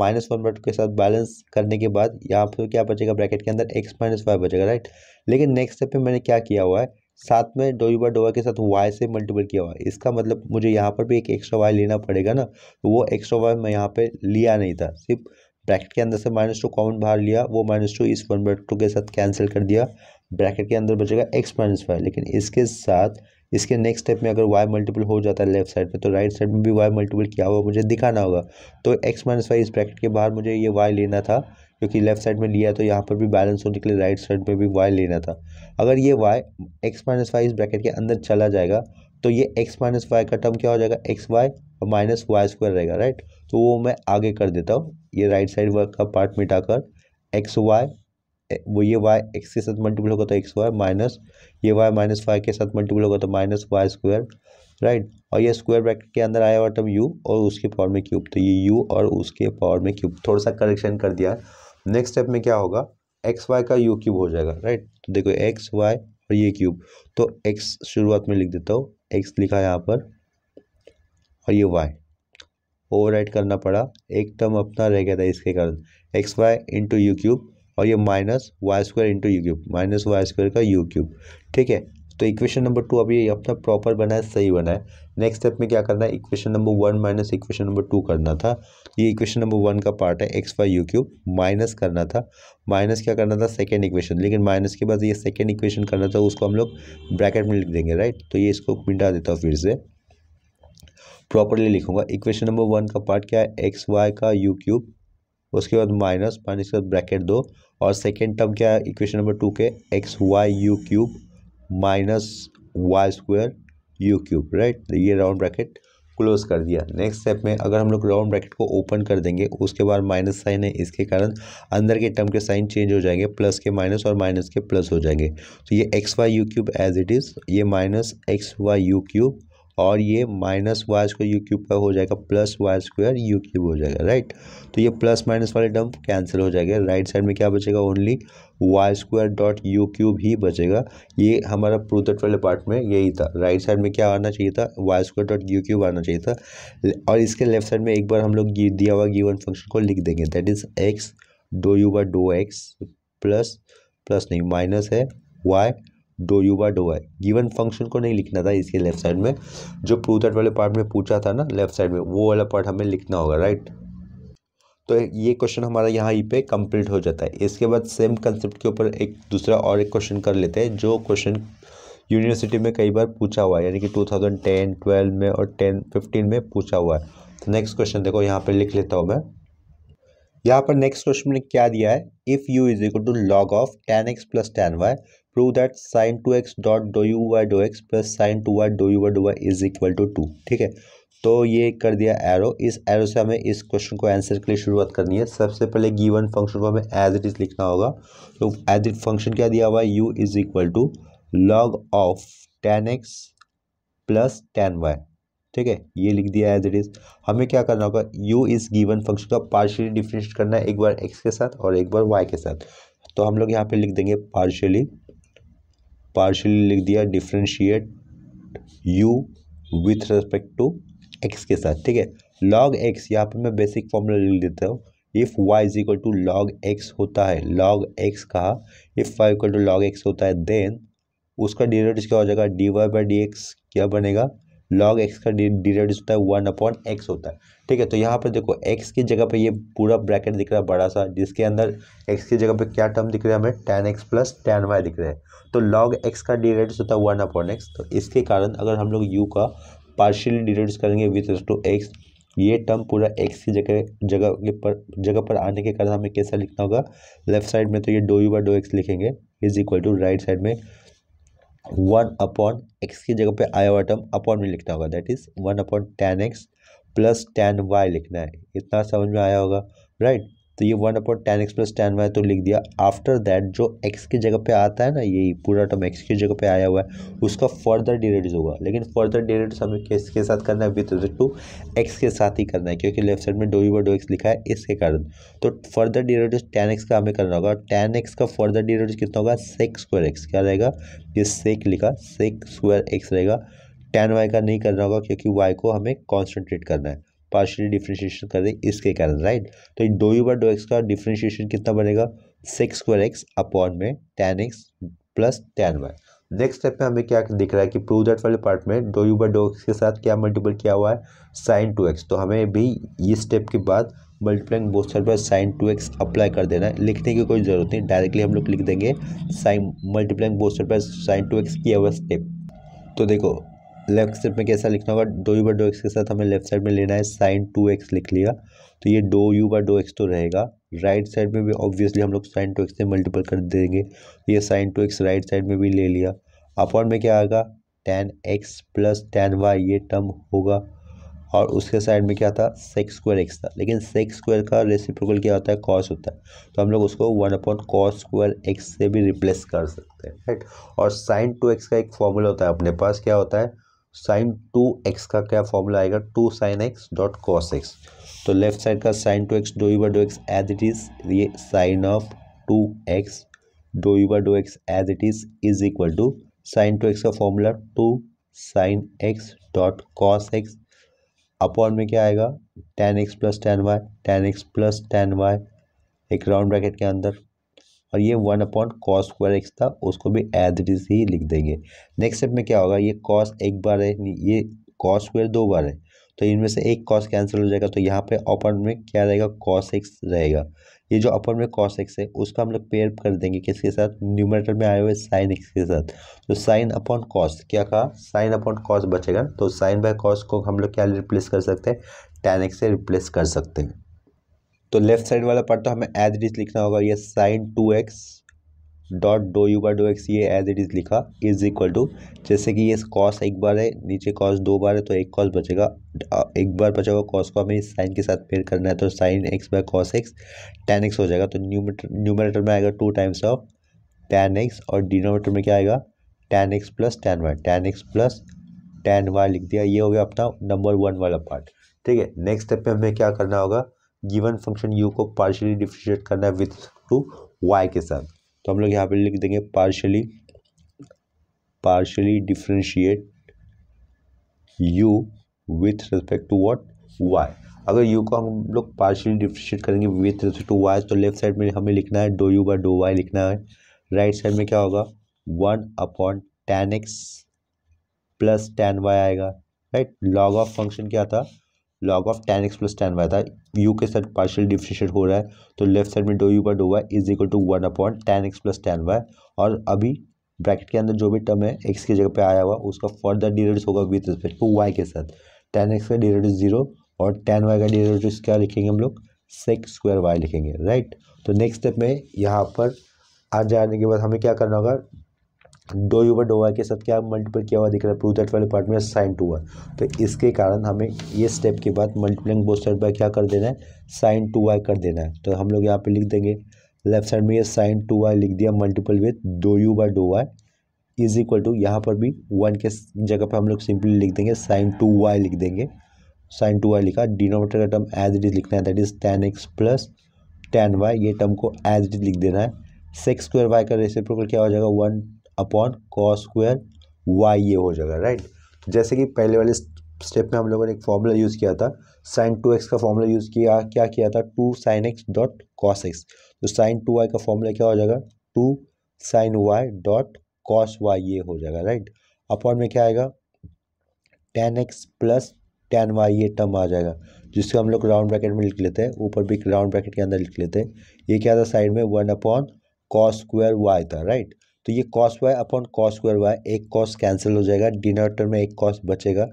माइनस वन के साथ बैलेंस करने के बाद यहाँ पर क्या बचेगा ब्रैकेट के अंदर एक्स माइनस वाई बचेगा राइट लेकिन नेक्स्ट स्टेप पे मैंने क्या किया हुआ है साथ में डोई यू डोवा के साथ वाई से मल्टीपल किया हुआ है इसका मतलब मुझे यहाँ पर भी एक एक्स्ट्रा वाई लेना पड़ेगा ना तो वो एक्स्ट्रा वाई मैं यहाँ पर लिया नहीं था सिर्फ ब्रैकेट के अंदर से माइनस टू कॉमन बाहर लिया वो माइनस टू इस वन ब्रैकेट टू के साथ कैंसिल कर दिया ब्रैकेट के अंदर बचेगा एक्स माइनस वाई लेकिन इसके साथ इसके नेक्स्ट स्टेप में अगर वाई मल्टीपल हो जाता है लेफ्ट साइड पे तो राइट साइड में भी वाई मल्टीपल किया हुआ मुझे दिखाना होगा तो एक्स माइनस वाई इस ब्रैकेट के बाहर मुझे ये वाई लेना था क्योंकि लेफ्ट साइड में लिया तो यहाँ पर भी बैलेंस होने के लिए राइट साइड में भी वाई लेना था अगर ये वाई एक्स माइनस वाई इस ब्रैकेट के अंदर चला जाएगा तो ये एक्स माइनस वाई का टर्म क्या हो जाएगा एक्स वाई और माइनस वाई स्क्वायर रहेगा राइट तो वो मैं आगे कर देता हूँ ये राइट साइड वर्क का पार्ट मिटाकर एक्स वाई वो ये वाई एक्स के साथ मल्टीपल होगा तो एक्स वाई माइनस ये वाई माइनस वाई के साथ मल्टीपल होगा तो माइनस वाई स्क्वायर राइट और ये स्क्वायर ब्रैकेट के अंदर आया हुआ टर्म यू और उसके पावर में क्यूब तो ये यू और उसके पावर में क्यूब थोड़ा सा करेक्शन कर दिया नेक्स्ट स्टेप में क्या होगा एक्स वाई का यू क्यूब हो जाएगा राइट तो देखो एक्स वाई और ये क्यूब तो एक्स शुरुआत में लिख देता हूँ एक्स लिखा यहाँ पर और ये वाई ओवर करना पड़ा एक टर्म अपना रह गया था इसके कारण x y into u cube और ये minus y square into u cube minus y square का यू क्यूब ठीक है तो इक्वेशन नंबर टू अभी अपना प्रॉपर बना है सही बना है नेक्स्ट स्टेप में क्या करना है equation number one minus equation number two करना था ये इक्वेशन नंबर वन का पार्ट है x y u cube minus करना था माइनस क्या करना था सेकेंड इक्वेशन लेकिन माइनस के बाद ये सेकेंड इक्वेशन करना था उसको हम लोग ब्रैकेट में लिख देंगे राइट तो ये इसको मिटा देता हूँ फिर से प्रॉपरली लिखूंगा इक्वेशन नंबर वन का पार्ट क्या है एक्स वाई का यू क्यूब उसके बाद माइनस माइनस के बाद ब्रैकेट दो और सेकेंड टर्म क्या है इक्वेशन नंबर टू के x y u cube minus y square u cube right ये राउंड ब्रैकेट क्लोज कर दिया नेक्स्ट स्टेप में अगर हम लोग राउंड ब्रैकेट को ओपन कर देंगे उसके बाद माइनस साइन है इसके कारण अंदर के टर्म के साइन चेंज हो जाएंगे प्लस के माइनस और माइनस के प्लस हो जाएंगे तो ये x y u cube as it is ये minus x y u cube और ये minus y square u cube का हो जाएगा plus y square u cube हो जाएगा राइट तो ये प्लस माइनस वाले टर्म कैंसिल हो जाएगा राइट साइड में क्या बचेगा only y square dot u cube ही बचेगा ये हमारा प्रोथट वाले पार्ट में यही था राइट साइड में क्या आना चाहिए था y square dot u cube आना चाहिए था और इसके लेफ्ट साइड में एक बार हम लोग दिया हुआ गिवन फंक्शन को लिख देंगे that is x dough u by dough x plus plus नहीं माइनस है y dough u by do y given function को नहीं लिखना था इसके लेफ्ट साइड में जो प्रूव दैट वाले पार्ट में पूछा था ना लेफ्ट साइड में वो वाला पार्ट हमें लिखना होगा राइट तो ये क्वेश्चन हमारा यहाँ ही पे कंप्लीट हो जाता है इसके बाद सेम कंसेप्ट के ऊपर एक दूसरा और एक क्वेश्चन कर लेते हैं जो क्वेश्चन यूनिवर्सिटी में कई बार पूछा हुआ है यानी कि 2010, 12 में और 10, 15 में पूछा हुआ है तो नेक्स्ट क्वेश्चन देखो यहाँ पे लिख लेता हूँ मैं यहाँ पर नेक्स्ट क्वेश्चन में क्या दिया है if u is equal to log of tan x plus ten y prove that sine two x dot do u y dough x plus sine two y dough u y dough y is equal to two ठीक है तो ये कर दिया arrow इस arrow से हमें इस क्वेश्चन को आंसर के लिए शुरुआत करनी है सबसे पहले गिवन फंक्शन को हमें एज इट इज़ लिखना होगा तो एज इट फंक्शन क्या दिया हुआ है u is equal to log of tan x plus ten y ठीक है ये लिख दिया एज इट इज़ हमें क्या करना होगा यू इज गिवन फंक्शन का पार्शियली डिफ्रेंशिएट करना है एक बार एक्स के साथ और एक बार वाई के साथ तो हम लोग यहाँ पे लिख देंगे पार्शियली पार्शियली लिख दिया differentiate u with respect to x के साथ ठीक है लॉग एक्स यहाँ पर मैं बेसिक फॉर्मूला लिख देता हूँ if y is equal to log x होता है लॉग एक्स कहा if y equal to log x होता है देन उसका डेरिवेटिव क्या हो जाएगा d y by d x क्या बनेगा लॉग एक्स का डिरेडियस होता है वन अपॉन एक्स होता है ठीक है तो यहाँ पर देखो एक्स की जगह पे ये पूरा ब्रैकेट दिख रहा है बड़ा सा जिसके अंदर एक्स की जगह पे क्या टर्म दिख रहा है हमें tan x plus ten y दिख रहा है तो लॉग एक्स का डिरेडियस होता है वन अपॉन एक्स तो इसके कारण अगर हम लोग यू का पार्शियली डिरेडियस करेंगे विथ टू एक्स ये टर्म पूरा एक्स की जगह जगह के पर जगह पर आने के कारण हमें कैसा लिखना होगा लेफ्ट साइड में तो ये dough u by dough x लिखेंगे is equal to right side में वन अपॉन एक्स की जगह पे आया हुआ टर्म अपॉन में लिखना होगा that is one upon ten x plus ten y लिखना है इतना समझ में आया होगा राइट तो ये one upon ten x plus ten y तो लिख दिया आफ्टर दैट जो एक्स की जगह पे आता है ना यही पूरा टर्म एक्स की जगह पे आया हुआ है उसका फर्दर डेरिवेटिव होगा लेकिन फर्दर डेरिवेटिव हमें किसके साथ करना है विथ रिस्पेक्ट टू एक्स के साथ ही करना है क्योंकि लेफ्ट साइड में डो यू डो एक्स लिखा है इसके कारण तो फर्दर डेरिवेटिव टेन एक्स का हमें करना होगा टेन एक्स का फर्दर डेरिवेटिव कितना होगा सेक्स स्क्वायर एक्स क्या रहेगा ये सेक लिखा सेक स्क्वायर एक्स रहेगा टेन वाई का नहीं करना होगा क्योंकि वाई को हमें कॉन्सेंट्रेट करना है पार्शली डिफ्रेंशिएशन कर देंगे इसके कारण राइट तो do u by dough x का डिफ्रेंशिएशन कितना बनेगा सिक्स स्क्वायर एक्स अपॉन में tan x plus ten y next step में हमें क्या दिख रहा है कि प्रूव दैट वाले पार्ट में dough u by dough x के साथ क्या मल्टीपल किया हुआ है साइन टू एक्स तो हमें भी इस स्टेप के बाद मल्टीप्लाइंग बोथ साइड पर साइन टू एक्स अप्लाई कर देना है लिखने की कोई ज़रूरत नहीं डायरेक्टली हम लोग लिख देंगे साइन मल्टीप्लाइंग बोथ साइड पर साइन टू एक्स किया हुआ स्टेप तो देखो लेफ्ट साइड में कैसा लिखना होगा dough u by dough x के साथ हमें लेफ्ट साइड में लेना है साइन टू एक्स लिख लिया तो ये dough u by dough x तो रहेगा राइट साइड में भी ऑब्वियसली हम लोग साइन टू एक्स से मल्टीपल कर देंगे तो ये sine two x right side में भी ले लिया अपॉन में क्या आएगा ten x plus ten y ये टर्म होगा और उसके साइड में क्या था सेक्स स्क्वायर एक्स था लेकिन सेक्स स्क्वायर का रेसिप्रोकल क्या होता है कॉस होता है तो हम लोग उसको one upon cos square x से भी रिप्लेस कर सकते हैं राइट और साइन टू एक्स का एक फॉर्मूला होता है अपने पास क्या होता है साइन टू एक्स का क्या फॉर्मूला आएगा two sine x dot cos x तो लेफ्ट साइड का sine two x dough u do x as it is ये sine of two x dough u do x as it is is equal to sine two x का formula two sine x dot cos x upon में क्या आएगा ten x plus ten y tan x plus ten y एक round bracket के अंदर और ये one upon cos square x था उसको भी एज इट इज ही लिख देंगे नेक्स्ट स्टेप में क्या होगा ये कॉस एक बार है ये कॉस स्क्वायर दो बार है तो इनमें से एक कॉस कैंसिल हो जाएगा तो यहाँ पे अपर में क्या रहेगा कॉस एक्स रहेगा ये जो अपर में कॉस एक्स है उसका हम लोग पेयर कर देंगे किसके साथ न्यूमरेटर में आए हुए साइन एक्स के साथ तो साइन अपॉन कॉस क्या कहा साइन अपॉन कॉस बचेगा तो साइन बाय कॉस को हम लोग क्या रिप्लेस कर सकते हैं टेन एक्स से रिप्लेस कर सकते हैं तो लेफ्ट साइड वाला पार्ट तो हमें एज इट इज लिखना होगा ये sine two x dot do u by dough x ये एज इट इज लिखा इज इक्वल टू जैसे कि ये कॉस एक बार है नीचे कॉस दो बार है तो एक कॉस बचेगा एक बार बचा हुआ कॉस को हमें साइन के साथ पेयर करना है तो sine x by cos x tan x हो जाएगा तो न्यूमीटर न्यूमिनेटर में आएगा two times of tan x और डिनोमीटर में क्या आएगा ten x plus ten y tan x plus ten y लिख दिया ये हो गया अपना नंबर वन वाला पार्ट ठीक है नेक्स्ट स्टेप में हमें क्या करना होगा गिवन फंक्शन यू को पार्शियली डिफ्रेंशिएट करना है विथ टू वाई के साथ तो हम लोग यहाँ पे लिख देंगे partially partially differentiate u with respect to what y अगर यू को हम लोग पार्शियली डिफ्रेंशिएट करेंगे विथ रिस्पेक्ट टू वाई तो लेफ्ट साइड में हमें लिखना है dough u by dough y लिखना है राइट right साइड में क्या होगा one upon ten x plus ten y आएगा राइट लॉग ऑफ फंक्शन क्या था log of tan x plus ten y था यू के साथ पार्शियल डिफ्रेशिएट हो रहा है तो लेफ्ट साइड में dough u by dough y is equal to one upon ten x plus ten y और अभी ब्रैकेट के अंदर जो भी टर्म है एक्स की जगह पे आया हुआ उसका फर्दर डिरेट होगा विथ रिस्पेक्ट टू वाई के साथ टेन एक्स का डिरेट जीरो और टेन वाई का डिरेट क्या लिखेंगे हम लोग सेक्स स्क्वायर वाई लिखेंगे राइट तो नेक्स्ट स्टेप में यहाँ पर आ जाने के बाद हमें क्या करना होगा dough u by dough y के साथ क्या मल्टीपल किया हुआ दिख रहा है प्रूव दैट वाले पार्ट में साइन टू वाई तो इसके कारण हमें ये स्टेप के बाद मल्टीप्लिंग बोथ साइड बाय क्या कर देना है साइन टू वाई कर देना है तो हम लोग यहाँ पे लिख देंगे लेफ्ट साइड में ये साइन टू वाई लिख दिया multiple with do u by dough y is equal to यहाँ पर भी वन के जगह पर हम लोग सिंपली लिख देंगे साइन टू वाई लिख देंगे साइन टू वाई लिखा डिनोमीटर का टर्म एज इट इज लिखना है that is tan x plus ten y ये टर्म को एज इट इज लिख देना है सेक्स स्क्वायर वाई का रेसिप्रोकल क्या हो जाएगा one upon cos square y ये हो जाएगा राइट तो जैसे कि पहले वाले स्टेप में हम लोगों ने एक फॉर्मूला यूज़ किया था साइन टू एक्स का फॉर्मूला यूज़ किया क्या किया था two sine x dot cos x तो साइन टू वाई का फॉर्मूला क्या हो जाएगा two sine y dot cos y ये हो जाएगा राइट अपॉन में क्या आएगा ten x plus ten y ये टर्म आ जाएगा जिसको हम लोग राउंड ब्रैकेट में लिख लेते हैं ऊपर भी राउंड ब्रैकेट के अंदर लिख लेते हैं ये क्या था साइड में one upon cos square y था राइट तो ये cos y upon cos square y एक कॉस कैंसिल हो जाएगा डिनोटर में एक कॉस बचेगा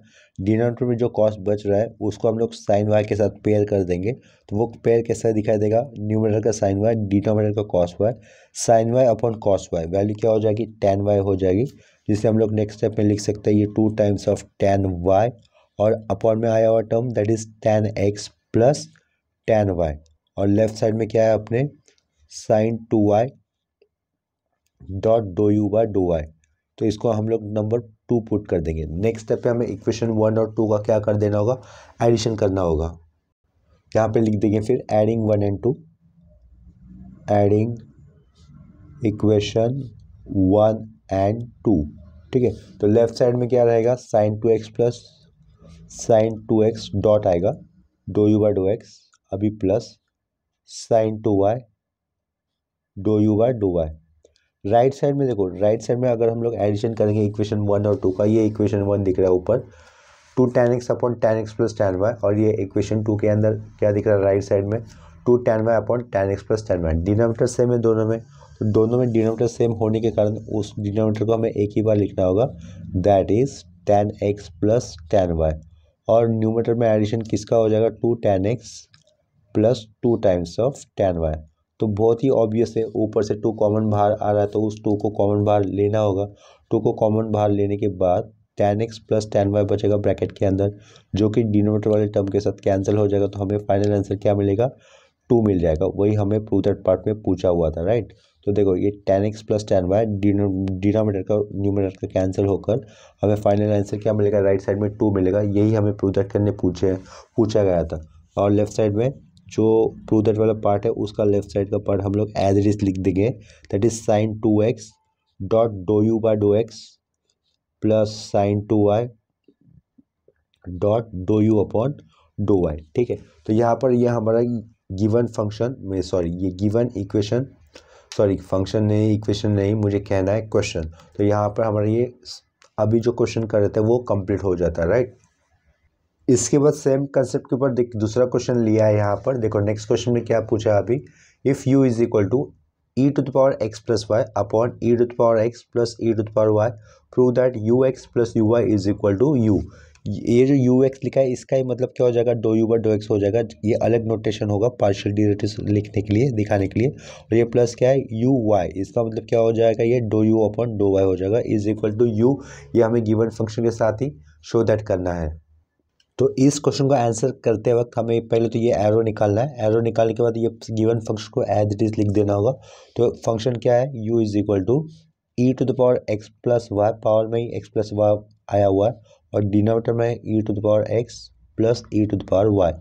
डिनोटर में जो कॉस बच रहा है उसको हम लोग साइन वाई के साथ पेयर कर देंगे तो वो पेयर कैसा दिखाई देगा न्यूमिनेटर का साइन वाई डिनोमिनेटर का cos y sine y upon cos y value क्या हो जाएगी टेन वाई हो जाएगी जिसे हम लोग नेक्स्ट स्टेप में लिख सकते हैं ये two times of ten y और अपॉन में आया हुआ term that is ten x plus ten y और लेफ्ट साइड में क्या है अपने sine two y dot do u by dough y तो इसको हम लोग नंबर टू पुट कर देंगे नेक्स्ट स्टेप पे हमें इक्वेशन वन और टू का क्या कर देना होगा एडिशन करना होगा यहाँ पे लिख देंगे फिर adding one and two adding equation one and two ठीक है तो लेफ्ट साइड में क्या रहेगा sine two x plus sine two x dot आएगा dough u by dough x अभी plus sine two y dough u by dough y right right side में देखो राइट right साइड में अगर हम लोग एडिशन करेंगे इक्वेशन वन और टू का ये इक्वेशन वन दिख रहा है ऊपर two ten x upon ten x plus ten y और ये इक्वेशन टू के अंदर क्या दिख रहा है राइट साइड में two ten y upon ten x plus ten y denominator same है दोनों में तो दोनों में डिनोमीटर सेम होने के कारण उस डिनोमीटर को हमें एक ही बार लिखना होगा that is ten x plus ten y और न्यूमीटर में एडिशन किसका हो जाएगा two ten x plus two times of ten y तो बहुत ही ऑब्वियस है ऊपर से टू कॉमन बाहर आ रहा है तो उस टू को कॉमन बाहर लेना होगा टू को कॉमन बाहर लेने के बाद ten x plus ten y बचेगा ब्रैकेट के अंदर जो कि डिनोमीटर वाले टर्म के साथ कैंसिल हो जाएगा तो हमें फाइनल आंसर क्या मिलेगा टू मिल जाएगा वही हमें प्रूव पार्ट में पूछा हुआ था राइट तो देखो ये ten x plus ten y denominator का न्यूमिनेटर का कैंसिल होकर हमें फाइनल आंसर क्या मिलेगा राइट साइड में टू मिलेगा यही हमें प्रूव करने पूछे पूछा गया था और लेफ्ट साइड में जो ट्रू दैट वाला पार्ट है उसका लेफ्ट साइड का पार्ट हम लोग एज इट इज लिख देंगे that is sine two x dot do u by dough x plus sine two y dot do u upon dough y ठीक है तो यहाँ पर यह हमारा गिवन फंक्शन में सॉरी ये गिवन इक्वेशन सॉरी फंक्शन नहीं इक्वेशन नहीं मुझे कहना है क्वेश्चन तो यहाँ पर हमारा ये अभी जो क्वेश्चन कर रहे थे वो कंप्लीट हो जाता है राइट इसके बाद सेम कंसेप्ट के ऊपर दूसरा क्वेश्चन लिया है यहाँ पर देखो नेक्स्ट क्वेश्चन में क्या पूछा अभी if u is equal to e to the power x plus y upon e to the power x plus e to the power y prove that u x plus u y is equal to u ये जो you x लिखा है इसका ही मतलब क्या हो जाएगा dough u by dough x हो जाएगा ये अलग नोटेशन होगा पार्शियल डेरिवेटिव लिखने के लिए दिखाने के लिए और ये प्लस क्या है यू वाई इसका मतलब क्या हो जाएगा ये dough u upon dough y हो जाएगा इज इक्वल टू यू ये हमें गिवन फंक्शन के साथ ही शो दैट करना है तो इस क्वेश्चन को आंसर करते वक्त हमें पहले तो ये एरो निकालना है एरो निकालने के बाद ये गिवन फंक्शन को एज इट इज़ लिख देना होगा तो फंक्शन क्या है u is equal to e to the power x plus y power में ही एक्स प्लस वाई आया हुआ है और डिनोमीटर में e to the power x plus e to the power y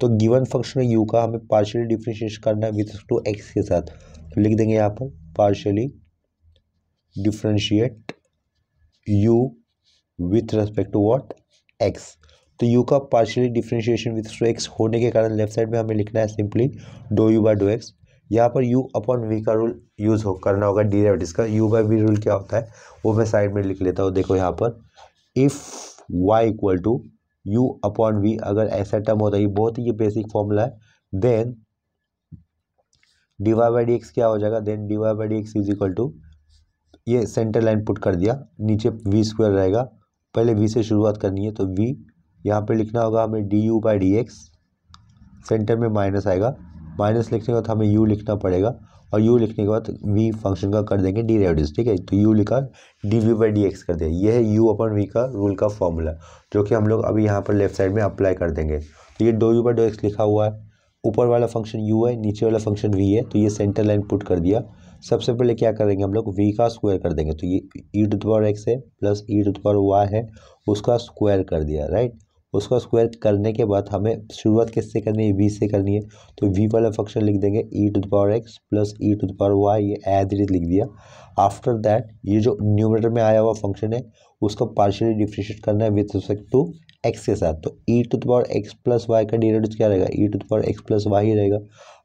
तो गिवन फंक्शन यू का हमें पार्शियली डिफ्रेंशिएशन करना है विथ टू एक्स के साथ तो लिख देंगे यहाँ पर partially differentiate u with respect to what x तो यू का partially differentiation with to x होने के कारण लेफ्ट साइड में हमें लिखना है simply do u by dough x यहाँ पर यू अपॉन वी का रूल यूज़ हो करना होगा डिरेवेटिव का यू बाई वी रूल क्या होता है वो मैं साइड में लिख लेता हूँ देखो यहाँ पर if y equal to u upon v अगर ऐसा टर्म होता है बहुत ही बेसिक फॉर्मूला है then d y by d x क्या हो जाएगा then d y by d x is equal to ये सेंटर लाइन पुट कर दिया नीचे वी स्क्वायर रहेगा पहले वी से शुरुआत करनी है तो वी यहाँ पे लिखना होगा हमें d u by d x centre में माइनस आएगा माइनस लिखने के बाद हमें यू लिखना पड़ेगा और यू लिखने के बाद वी फंक्शन का कर देंगे डी रेवडिज ठीक है तो यू लिखा d v by d x कर दिया ये है यू अपन वी का रूल का फॉर्मूला जो कि हम लोग अभी यहाँ पर लेफ्ट साइड में अप्लाई कर देंगे तो ये dough u by dough x लिखा हुआ है ऊपर वाला फंक्शन यू है नीचे वाला फंक्शन वी है तो ये सेंटर लाइन पुट कर दिया सबसे पहले क्या करेंगे हम लोग वी का स्क्वायर कर देंगे तो ये ई टू पावर एक्स है plus e to power y है उसका स्क्वायर कर दिया राइट उसको स्क्वायर करने के बाद हमें शुरुआत किससे करनी है वी से करनी है तो वी वाला फंक्शन लिख देंगे e to the power x plus e to the power y ये एज इट इज लिख दिया आफ्टर दैट ये जो न्यूमरेटर में आया हुआ फंक्शन है उसको पार्शियली डिफ्रिशिएट करना है विथ रिस्पेक्ट टू एक्स के साथ तो e to the power x plus y का डेरिवेटिव क्या रहेगा e to the power x plus y ही रहेगा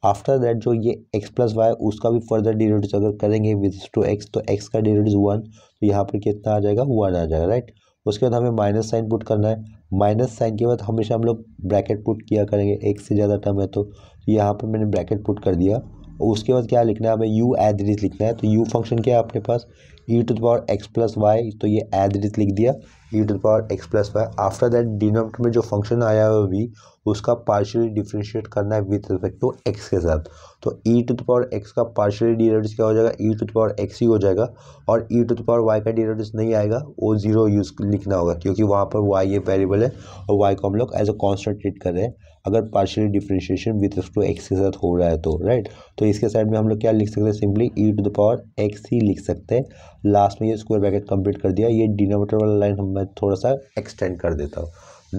आफ्टर दैट जो ये एक्स प्लस वाई उसका भी फर्दर डेरिवेटिव अगर करेंगे विद टू एक्स तो एक्स का डेरिवेटिव वन तो यहाँ पर कितना आ जाएगा वन आ जाएगा राइट उसके बाद हमें माइनस साइन पुट करना है माइनस साइन के बाद हमेशा हम लोग ब्रैकेट पुट किया करेंगे एक से ज़्यादा टर्म है तो यहाँ पर मैंने ब्रैकेट पुट कर दिया और उसके बाद क्या लिखना है हमें यू एदरिज लिखना है तो यू फंक्शन क्या है अपने पास e to the power x plus y तो ये एदरिज लिख दिया e to the power x plus y after that denominator में जो फंक्शन आया हुआ वी उसका पार्शियली डिफ्रेंशिएट करना है विथ रिस्पेक्ट टू एक्स के साथ तो e to the power x का पार्शियली डेरिवेटिव क्या हो जाएगा e to the power x ही हो जाएगा और e to the power y का डेरिवेटिव नहीं आएगा वो जीरो यूज लिखना होगा क्योंकि वहाँ पर वाई ये वेरिएबल है और वाई को हम लोग एज अ कॉन्स्टेंट ट्रीट कर रहे हैं अगर partially differentiation with respect to x के साथ हो रहा है तो राइट तो इसके साइड में हम लोग क्या लिख सकते हैं simply e to the power x ही लिख सकते हैं लास्ट में ये स्क्वायर ब्रैकेट कंप्लीट कर दिया ये डिनोमीटर वाला लाइन हम मैं थोड़ा सा एक्सटेंड कर देता हूँ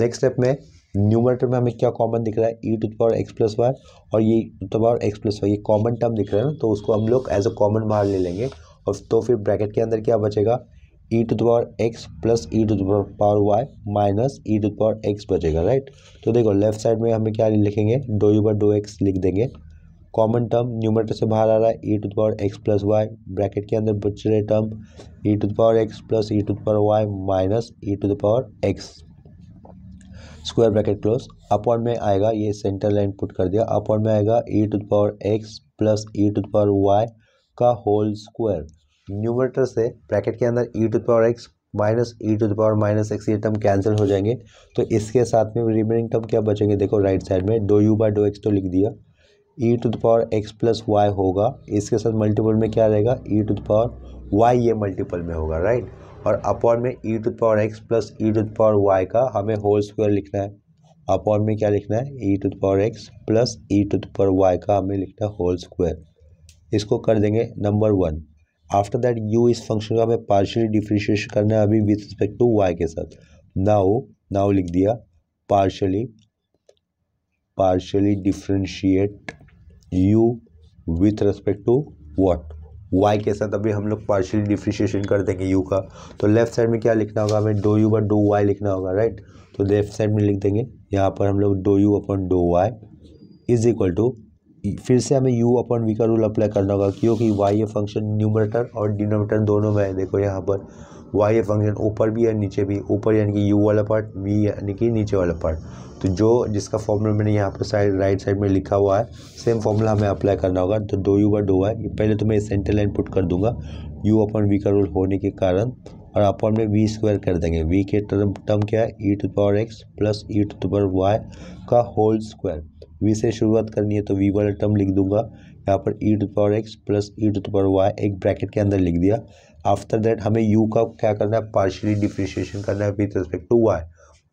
नेक्स्ट स्टेप में न्यूमरेटर में हमें क्या कॉमन दिख रहा है e to power x plus y और ये to the power x plus y ये कॉमन टर्म दिख रहा है ना तो उसको हम लोग एज अ कॉमन बाहर ले लेंगे और तो फिर ब्रैकेट के अंदर क्या बचेगा e to the power x plus e to the power power y minus e to the power x बचेगा राइट तो देखो लेफ्ट साइड में हमें क्या लिखेंगे do u by dough x लिख देंगे कॉमन टर्म न्यूमरेटर से बाहर आ रहा है e to the power x plus y bracket के अंदर बच रहे term e to the power x plus e to the power y minus e to the power x square bracket close upon में आएगा ये सेंटर लाइन पुट कर दिया अपॉन में आएगा e to the power x plus e to the power y का whole square numerator से bracket के अंदर e to power x minus e to power minus x ये टर्म कैंसिल हो जाएंगे तो इसके साथ में रिमेनिंग टर्म क्या बचेंगे देखो राइट साइड में dough u by dough x तो लिख दिया e to power x plus y होगा इसके साथ मल्टीपल में क्या रहेगा ई टू पावर वाई ये मल्टीपल में होगा राइट और अपॉन में e to power x plus e to power y का हमें होल स्क्वायर लिखना है अपॉन में क्या लिखना है e to power x plus e to power y का हमें लिखना है होल स्क्वायर इसको कर देंगे number one after that u इस फंक्शन का हमें पार्शियली डिफ्रेंशिएशन करना है अभी विथ रिस्पेक्ट टू वाई के साथ नाउ नाउ लिख दिया partially partially differentiate u with respect to what y के साथ अभी हम लोग पार्शियली डिफ्रेंशिएशन कर देंगे यू का तो लेफ्ट साइड में क्या लिखना होगा हमें dough u but do y लिखना होगा राइट तो लेफ्ट साइड में लिख देंगे यहाँ पर हम लोग dough u upon dough y is equal to फिर से हमें u अपन वी का रूल अप्लाई करना होगा क्योंकि y ये फंक्शन न्यूमरेटर और डिनोमेटर दोनों में है देखो यहाँ पर y ये फंक्शन ऊपर भी है नीचे भी ऊपर यानी कि u वाला पार्ट v यानी कि नीचे वाला पार्ट तो जो जिसका फॉर्मूला मैंने यहाँ पर साइड राइट साइड में लिखा हुआ है सेम फॉर्मूला हमें अप्लाई करना होगा तो दो यू बार दो वाई पहले तो मैं सेंटर लाइन पुट कर दूंगा यू अपन वी का रूल होने के कारण और अपन में वी स्क्वायर कर देंगे वी के टर्म टर्म क्या है e to power x plus e to power y का होल स्क्वायर वी से शुरुआत करनी है तो वी वाला टर्म लिख दूंगा यहाँ पर e to power x plus e to power y एक ब्रैकेट के अंदर लिख दिया आफ्टर दैट हमें यू का क्या करना है पार्शली डिफ्रिशिएशन करना है विथ रिस्पेक्ट टू वाई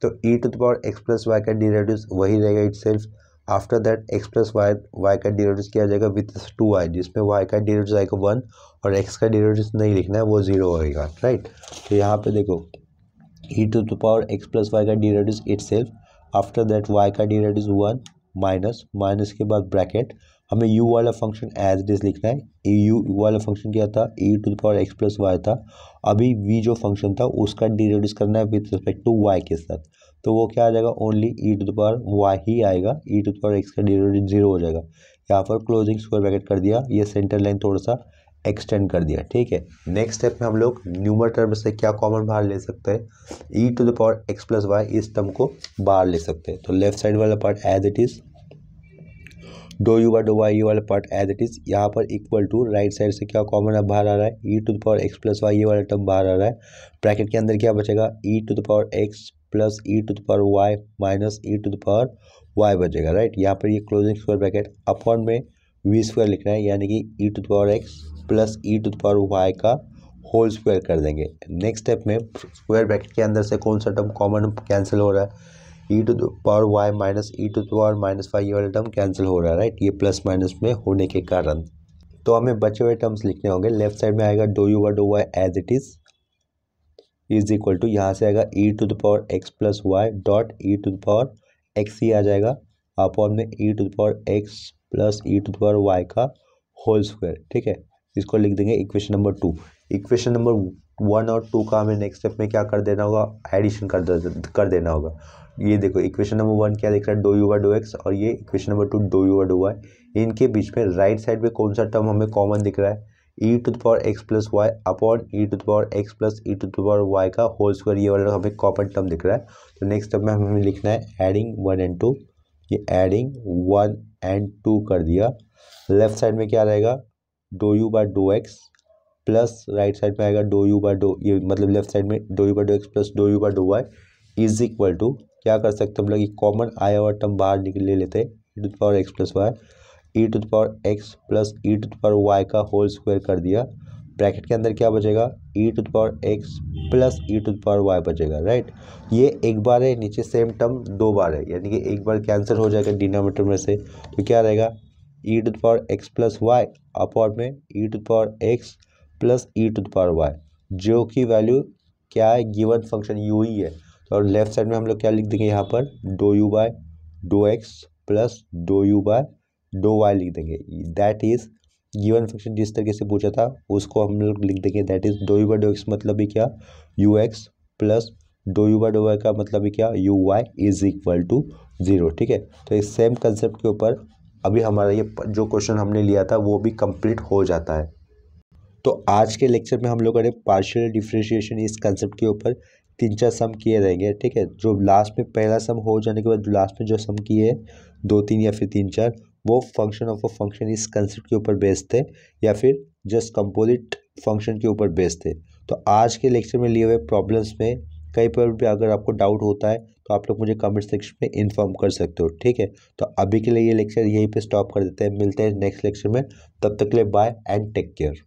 तो e to power x plus y का डिरेटिव वही रहेगा itself after that x plus y y का डिरेटिव किया जाएगा विथ टू वाई जिसमें वाई का डिरेटिव आएगा वन और एक्स का डिरेटिव नहीं लिखना है वो जीरो होएगा राइट तो यहाँ पर देखो e to power x plus y का derivative itself after that y का डिरेटिव वन माइनस माइनस के बाद ब्रैकेट हमें यू वाला फंक्शन एज इट इज़ लिखना है यू वाला फंक्शन क्या था e to the power x plus y था अभी वी जो फंक्शन था उसका डिरोड्यूस करना है विथ रिस्पेक्ट टू वाई के साथ तो वो क्या आ जाएगा only e to the power y ही आएगा e to the power x का डिरोड्यूस जीरो हो जाएगा यहाँ पर क्लोजिंग स्क्वायर ब्रैकेट कर दिया ये सेंटर लाइन थोड़ा सा एक्सटेंड कर दिया ठीक है नेक्स्ट स्टेप में हम लोग न्यूमर टर्म से क्या कॉमन बाहर ले सकते हैं e to the power x plus y इस टर्म को बाहर ले सकते हैं तो लेफ्ट साइड वाला part as it is do u by dough y ये वाला पार्ट एज इट इज़ यहाँ पर इक्वल टू राइट साइड से क्या कॉमन अब बाहर आ रहा है e to the power x plus y ये वाला टर्म बाहर आ रहा है ब्रैकेट के अंदर क्या बचेगा e to the power x plus e to the power y minus e to the power y बचेगा राइट यहाँ पर ये क्लोजिंग स्क्वायर ब्रैकेट अपॉन में वी स्क्वायर लिखना है यानी कि e to the power x plus e to power y का होल स्क्वायर कर देंगे नेक्स्ट स्टेप में स्क्वायर ब्रैकेट के अंदर से कौन सा टर्म कॉमन कैंसिल हो रहा है e to power y minus e to power minus y ये वाला टर्म कैंसिल हो रहा है राइट ये प्लस माइनस में होने के कारण तो हमें बचे हुए टर्म्स लिखने होंगे लेफ्ट साइड में आएगा dough u by do y as it is is equal to यहाँ से आएगा e to the power x plus y dot e to the power x ही आ जाएगा अपॉन में e to the power x plus e to the power y का whole square ठीक है इसको लिख देंगे equation number two equation number one और टू का हमें नेक्स्ट स्टेप में क्या कर देना होगा एडिशन कर कर देना होगा ये देखो इक्वेशन नंबर वन क्या देख रहा है डो यू डो एक्स और ये equation number two do u do y इनके बीच में राइट साइड में कौन सा टर्म हमें कॉमन दिख रहा है e to the power x plus y upon e to the power x plus e to the power y का होल स्क्वायर ये वाला हमें कॉमन टर्म दिख रहा है तो नेक्स्ट स्टेप में हमें लिखना है एडिंग वन एंड टू ये एडिंग वन एंड टू कर दिया लेफ्ट साइड में क्या रहेगा do u by dough x plus right side में आएगा डो यू बाय डो ये मतलब लेफ्ट साइड में dough u by dough x plus do u by dough y is equal to क्या कर सकते हम लोग ये कॉमन आया हुआ टर्म बाहर निकल ले लेते हैं to the power x plus y e to power x plus e to power y का होल स्क्वायर कर दिया ब्रैकेट के अंदर क्या बचेगा e to power x plus e to power y बचेगा राइट ये एक बार है नीचे सेम टर्म दो बार है यानी कि एक बार कैंसिल हो जाएगा डिनोमीटर में से तो क्या रहेगा e to the power x plus y upon में e to the power x plus e to the power y जो कि वैल्यू क्या है गिवन फंक्शन यू ही है तो और लेफ्ट साइड में हम लोग क्या लिख देंगे यहाँ पर dough u by dough x plus do u by dough y लिख देंगे दैट इज़ गिवन फंक्शन जिस तरीके से पूछा था उसको हम लोग लिख देंगे that is do u by dough x मतलब भी क्या u x plus do u by dough y का मतलब भी क्या u y is equal to zero ठीक है तो इस सेम कंसेप्ट के ऊपर अभी हमारा ये जो क्वेश्चन हमने लिया था वो भी कंप्लीट हो जाता है तो आज के लेक्चर में हम लोग अरे पार्शियल डिफ्रेंशिएशन इस कंसेप्ट के ऊपर तीन चार सम किए रहेंगे ठीक है जो लास्ट में पहला सम हो जाने के बाद लास्ट में जो सम किए हैं दो तीन या फिर तीन चार वो फंक्शन ऑफ अ फंक्शन इस कंसेप्ट के ऊपर बेस्ड थे या फिर जस्ट कंपोजिट फंक्शन के ऊपर बेस्ड थे तो आज के लेक्चर में लिए हुए प्रॉब्लम्स में कई पर भी अगर आपको डाउट होता है तो आप लोग मुझे कमेंट सेक्शन में इन्फॉर्म कर सकते हो ठीक है तो अभी के लिए ये लेक्चर यहीं पे स्टॉप कर देते हैं मिलते हैं नेक्स्ट लेक्चर में तब तक के लिए बाय एंड टेक केयर